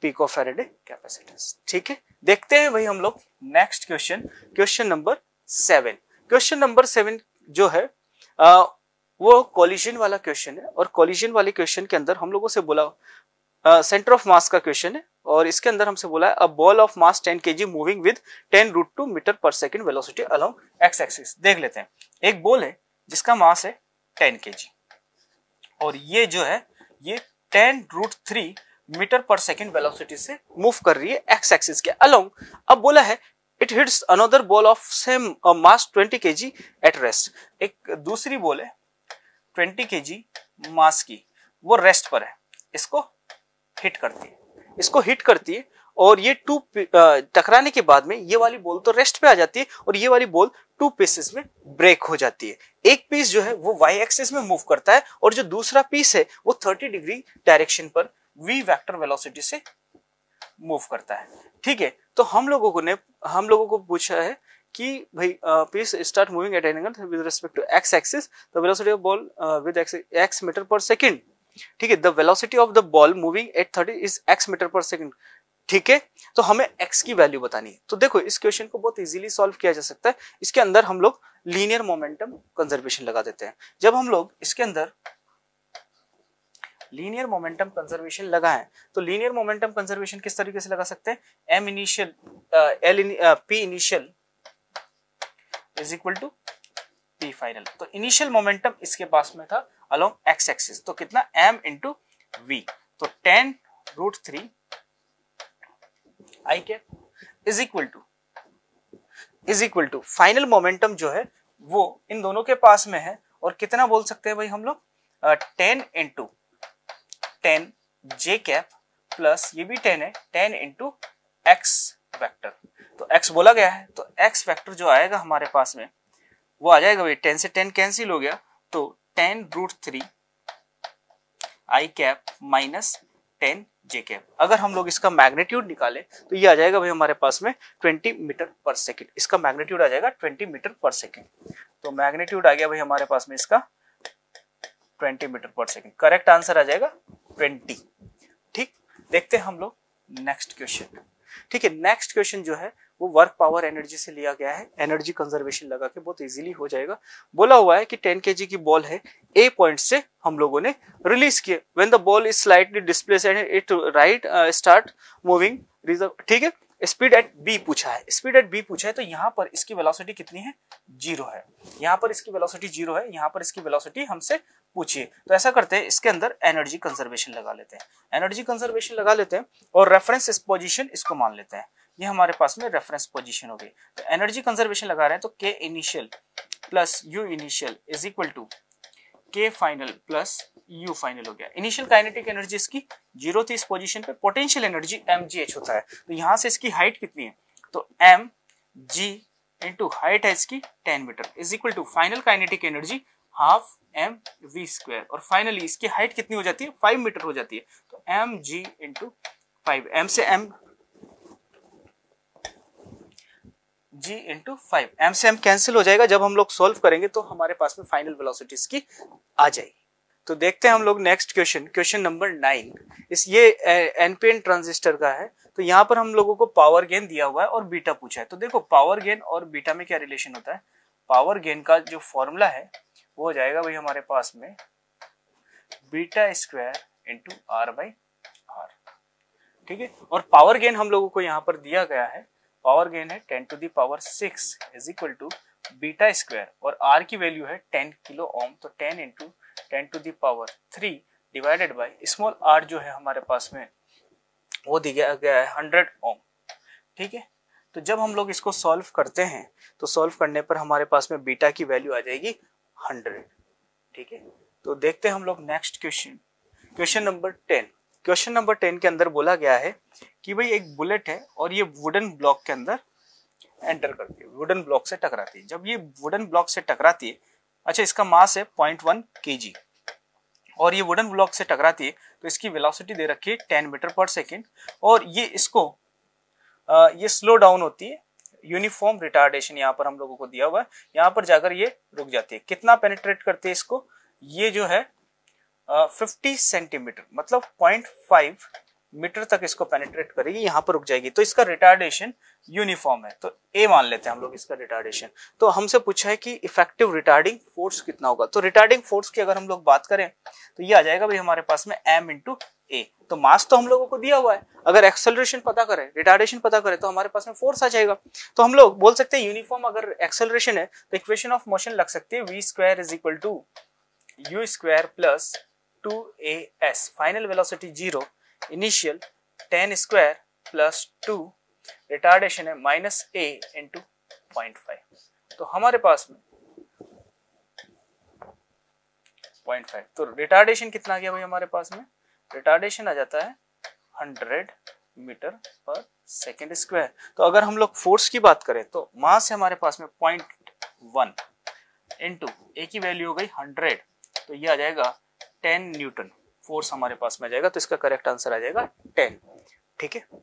pico farad capacitance ठीक है देखते हैं भाई हम लोग next question question number seven question number seven जो है आ, वो कॉलिजन वाला क्वेश्चन है और कॉलिजन वाले क्वेश्चन के अंदर हम लोगों से बोला सेंटर ऑफ मास का क्वेश्चन है और इसके अंदर हमसे बोला है a ball of mass 10 KG moving with 10 root two metre per second velocity along X axis देख लेते हैं एक बॉल है जिसका मास है 10 के और ये जो है ये 10 root three metre per second velocity से मूव कर रही है एक्स एक्सिस के अलोंग अब बोला है it hits another ball of same mass 20 K at rest एक दूसरी बॉल है ट्वेंटी के मास की वो रेस्ट पर है इसको हिट करती है इसको हिट करती है और ये टू टकराने के बाद में ये वाली बॉल तो रेस्ट पे आ जाती है और ये वाली बॉल टू पीसेस में ब्रेक हो जाती है एक पीस जो है वो वाई एक्सिस में मूव करता है और जो दूसरा पीस है वो 30 डिग्री डायरेक्शन पर वी वेक्टर वेलोसिटी से मूव करता है ठीक है तो हम लोगों को ने हम लोगों को पूछा है कि भाई piece start moving at an angle with respect to X axis the velocity of ball with X metre per second ठीक है the velocity of the ball moving at thirty is X metre per second ठीक है तो हमें x की वैल्यू बतानी है तो देखो इस क्वेश्चन को बहुत इजीली सॉल्व किया जा सकता है इसके अंदर हम लोग लीनियर मोमेंटम कंजर्वेशन लगा देते हैं जब हम लोग इसके अंदर लीनियर मोमेंटम कंजर्वेशन लगाए तो लीनियर मोमेंटम कंजर्वेशन किस तरीके से लगा सकते हैं M initial L P initial is equal to P final तो इनिशियल मोमेंटम इसके पास में था अलोंग एक्स एक्सिस तो कितना एम इंटू वी तो टेन रूट थ्री आई के is equal to is equal to final momentum जो है वो इन दोनों के पास में है और कितना बोल सकते हैं भाई हम लोग ten into ten J cap plus ये भी टेन है टेन इंटू एक्स वैक्टर तो एक्स बोला गया है तो एक्स वैक्टर जो आएगा हमारे पास में वो आ जाएगा भाई टेन से टेन कैंसिल हो गया तो ten root three I cap minus ten J cap अगर हम लोग इसका मैग्नीट्यूड निकाले तो ये आ जाएगा भाई हमारे पास में ट्वेंटी मीटर पर सेकेंड इसका मैग्नीट्यूड आ जाएगा ट्वेंटी मीटर पर सेकेंड तो मैग्नीट्यूड आ गया भाई हमारे पास में इसका twenty metre per second correct answer आ जाएगा ट्वेंटी ठीक देखते हैं हम लोग नेक्स्ट क्वेश्चन ठीक है नेक्स्ट क्वेश्चन जो है वो वर्क पावर एनर्जी से लिया गया है एनर्जी कंजर्वेशन लगा के बहुत इजीली हो जाएगा बोला हुआ है कि 10 kg की बॉल है ए पॉइंट से हम लोगों ने रिलीज किए when the ball is slightly displace and it right start moving reverse ठीक है स्पीड एट बी पूछा है स्पीड एट बी पूछा है तो यहाँ पर इसकी वेलोसिटी कितनी है जीरो है यहाँ पर इसकी वेलोसिटी जीरो है यहाँ पर इसकी वेलोसिटी हमसे पूछिए तो ऐसा करते हैं इसके अंदर एनर्जी कंजर्वेशन लगा लेते हैं एनर्जी कंजर्वेशन लगा लेते हैं और रेफरेंस इस पोजिशन इसको मान लेते हैं ये हमारे पास में रेफरेंस पोजिशन हो गई तो एनर्जी कंजर्वेशन लगा रहे हैं तो K initial plus U initial is equal to K final plus U final हो गया इनिशियल काइनेटिक एनर्जी इसकी जीरो थी इस पोजीशन पे पोटेंशियल एनर्जी एम होता है तो यहां से इसकी हाइट कितनी है तो एम जी इंटू हाइट है इसकी ten metre is equal to final kinetic energy half M V square और फाइनली इसकी हाइट कितनी हो जाती है फाइव मीटर हो जाती है तो M G into five M से M G into five M से एम कैंसिल हो जाएगा जब हम लोग सोल्व करेंगे तो हमारे पास में फाइनल वेलोसिटीज की आ जाएगी तो देखते हैं हम लोग next question question number nine इस ये एनपीएन ट्रांजिस्टर का है तो यहाँ पर हम लोगों को पावर गेन दिया हुआ है और बीटा पूछा है तो देखो पावर गेन और बीटा में क्या रिलेशन होता है पावर गेन का जो फॉर्मूला है वो हो जाएगा भाई हमारे पास में beta square into R by R ठीक है और पावर गेन हम लोगों को यहाँ पर दिया गया है पावर गेन है ten to the power six is equal to beta square और आर की वैल्यू है टेन किलो ओम तो ten into ten to the power three divided by small R जो है हमारे पास में वो दिया गया है हंड्रेड ओम ठीक है तो जब हम लोग इसको सॉल्व करते हैं तो सॉल्व करने पर हमारे पास में बीटा की वैल्यू आ जाएगी हंड्रेड ठीक है तो देखते हैं हम लोग next question question number ten question number ten के अंदर बोला गया है कि भाई एक बुलेट है और ये वुडन ब्लॉक के अंदर एंटर करती है वुडन ब्लॉक से टकराती है जब ये वुडन ब्लॉक से टकराती है अच्छा इसका मास है पॉइंट वन के जी और ये वुडन ब्लॉक से टकराती है तो इसकी वेलोसिटी दे रखी है टेन मीटर पर सेकेंड और ये इसको आ, ये स्लो डाउन होती है यूनिफॉर्म रिटार्डेशन यहाँ पर हम लोगों को दिया हुआ है यहाँ पर जाकर ये रुक जाती है कितना पेनिट्रेट करती है इसको ये जो है फिफ्टी सेंटीमीटर मतलब पॉइंट फाइव मीटर तक इसको पेनेट्रेट करेगी यहाँ पर रुक जाएगी तो इसका रिटार्डेशन यूनिफॉर्म है तो ए मान लेते हैं हम लोग इसका रिटार्डेशन तो हमसे पूछा है कि इफेक्टिव रिटार्डिंग फोर्स कितना होगा तो रिटार्डिंग फोर्स की अगर हम लोग बात करें तो ये आ जाएगा भाई हमारे पास में एम इंटू ए तो मास तो हम लोगों को दिया हुआ है अगर एक्सेलरेशन पता करें रिटार्डेशन पता करें तो हमारे पास में फोर्स आ जाएगा तो हम लोग बोल सकते हैं यूनिफॉर्म अगर एक्सेलरेशन है तो इक्वेशन ऑफ मोशन लग सकती है v square is equal to u square plus two a s final velocity zero initial ten square plus two retardation है minus a into point five तो हमारे पास में पॉइंट फाइव तो रिटार्डेशन कितना गया भाई हमारे पास में रिटार्डेशन आ जाता है hundred metre per second square तो अगर हम लोग फोर्स की बात करें तो मास है हमारे पास में पॉइंट वन इंटू ए की वैल्यू हो गई हंड्रेड तो ये आ जाएगा टेन न्यूटन फोर्स हमारे पास में जाएगा तो इसका करेक्ट आंसर आ जाएगा टेन ठीक है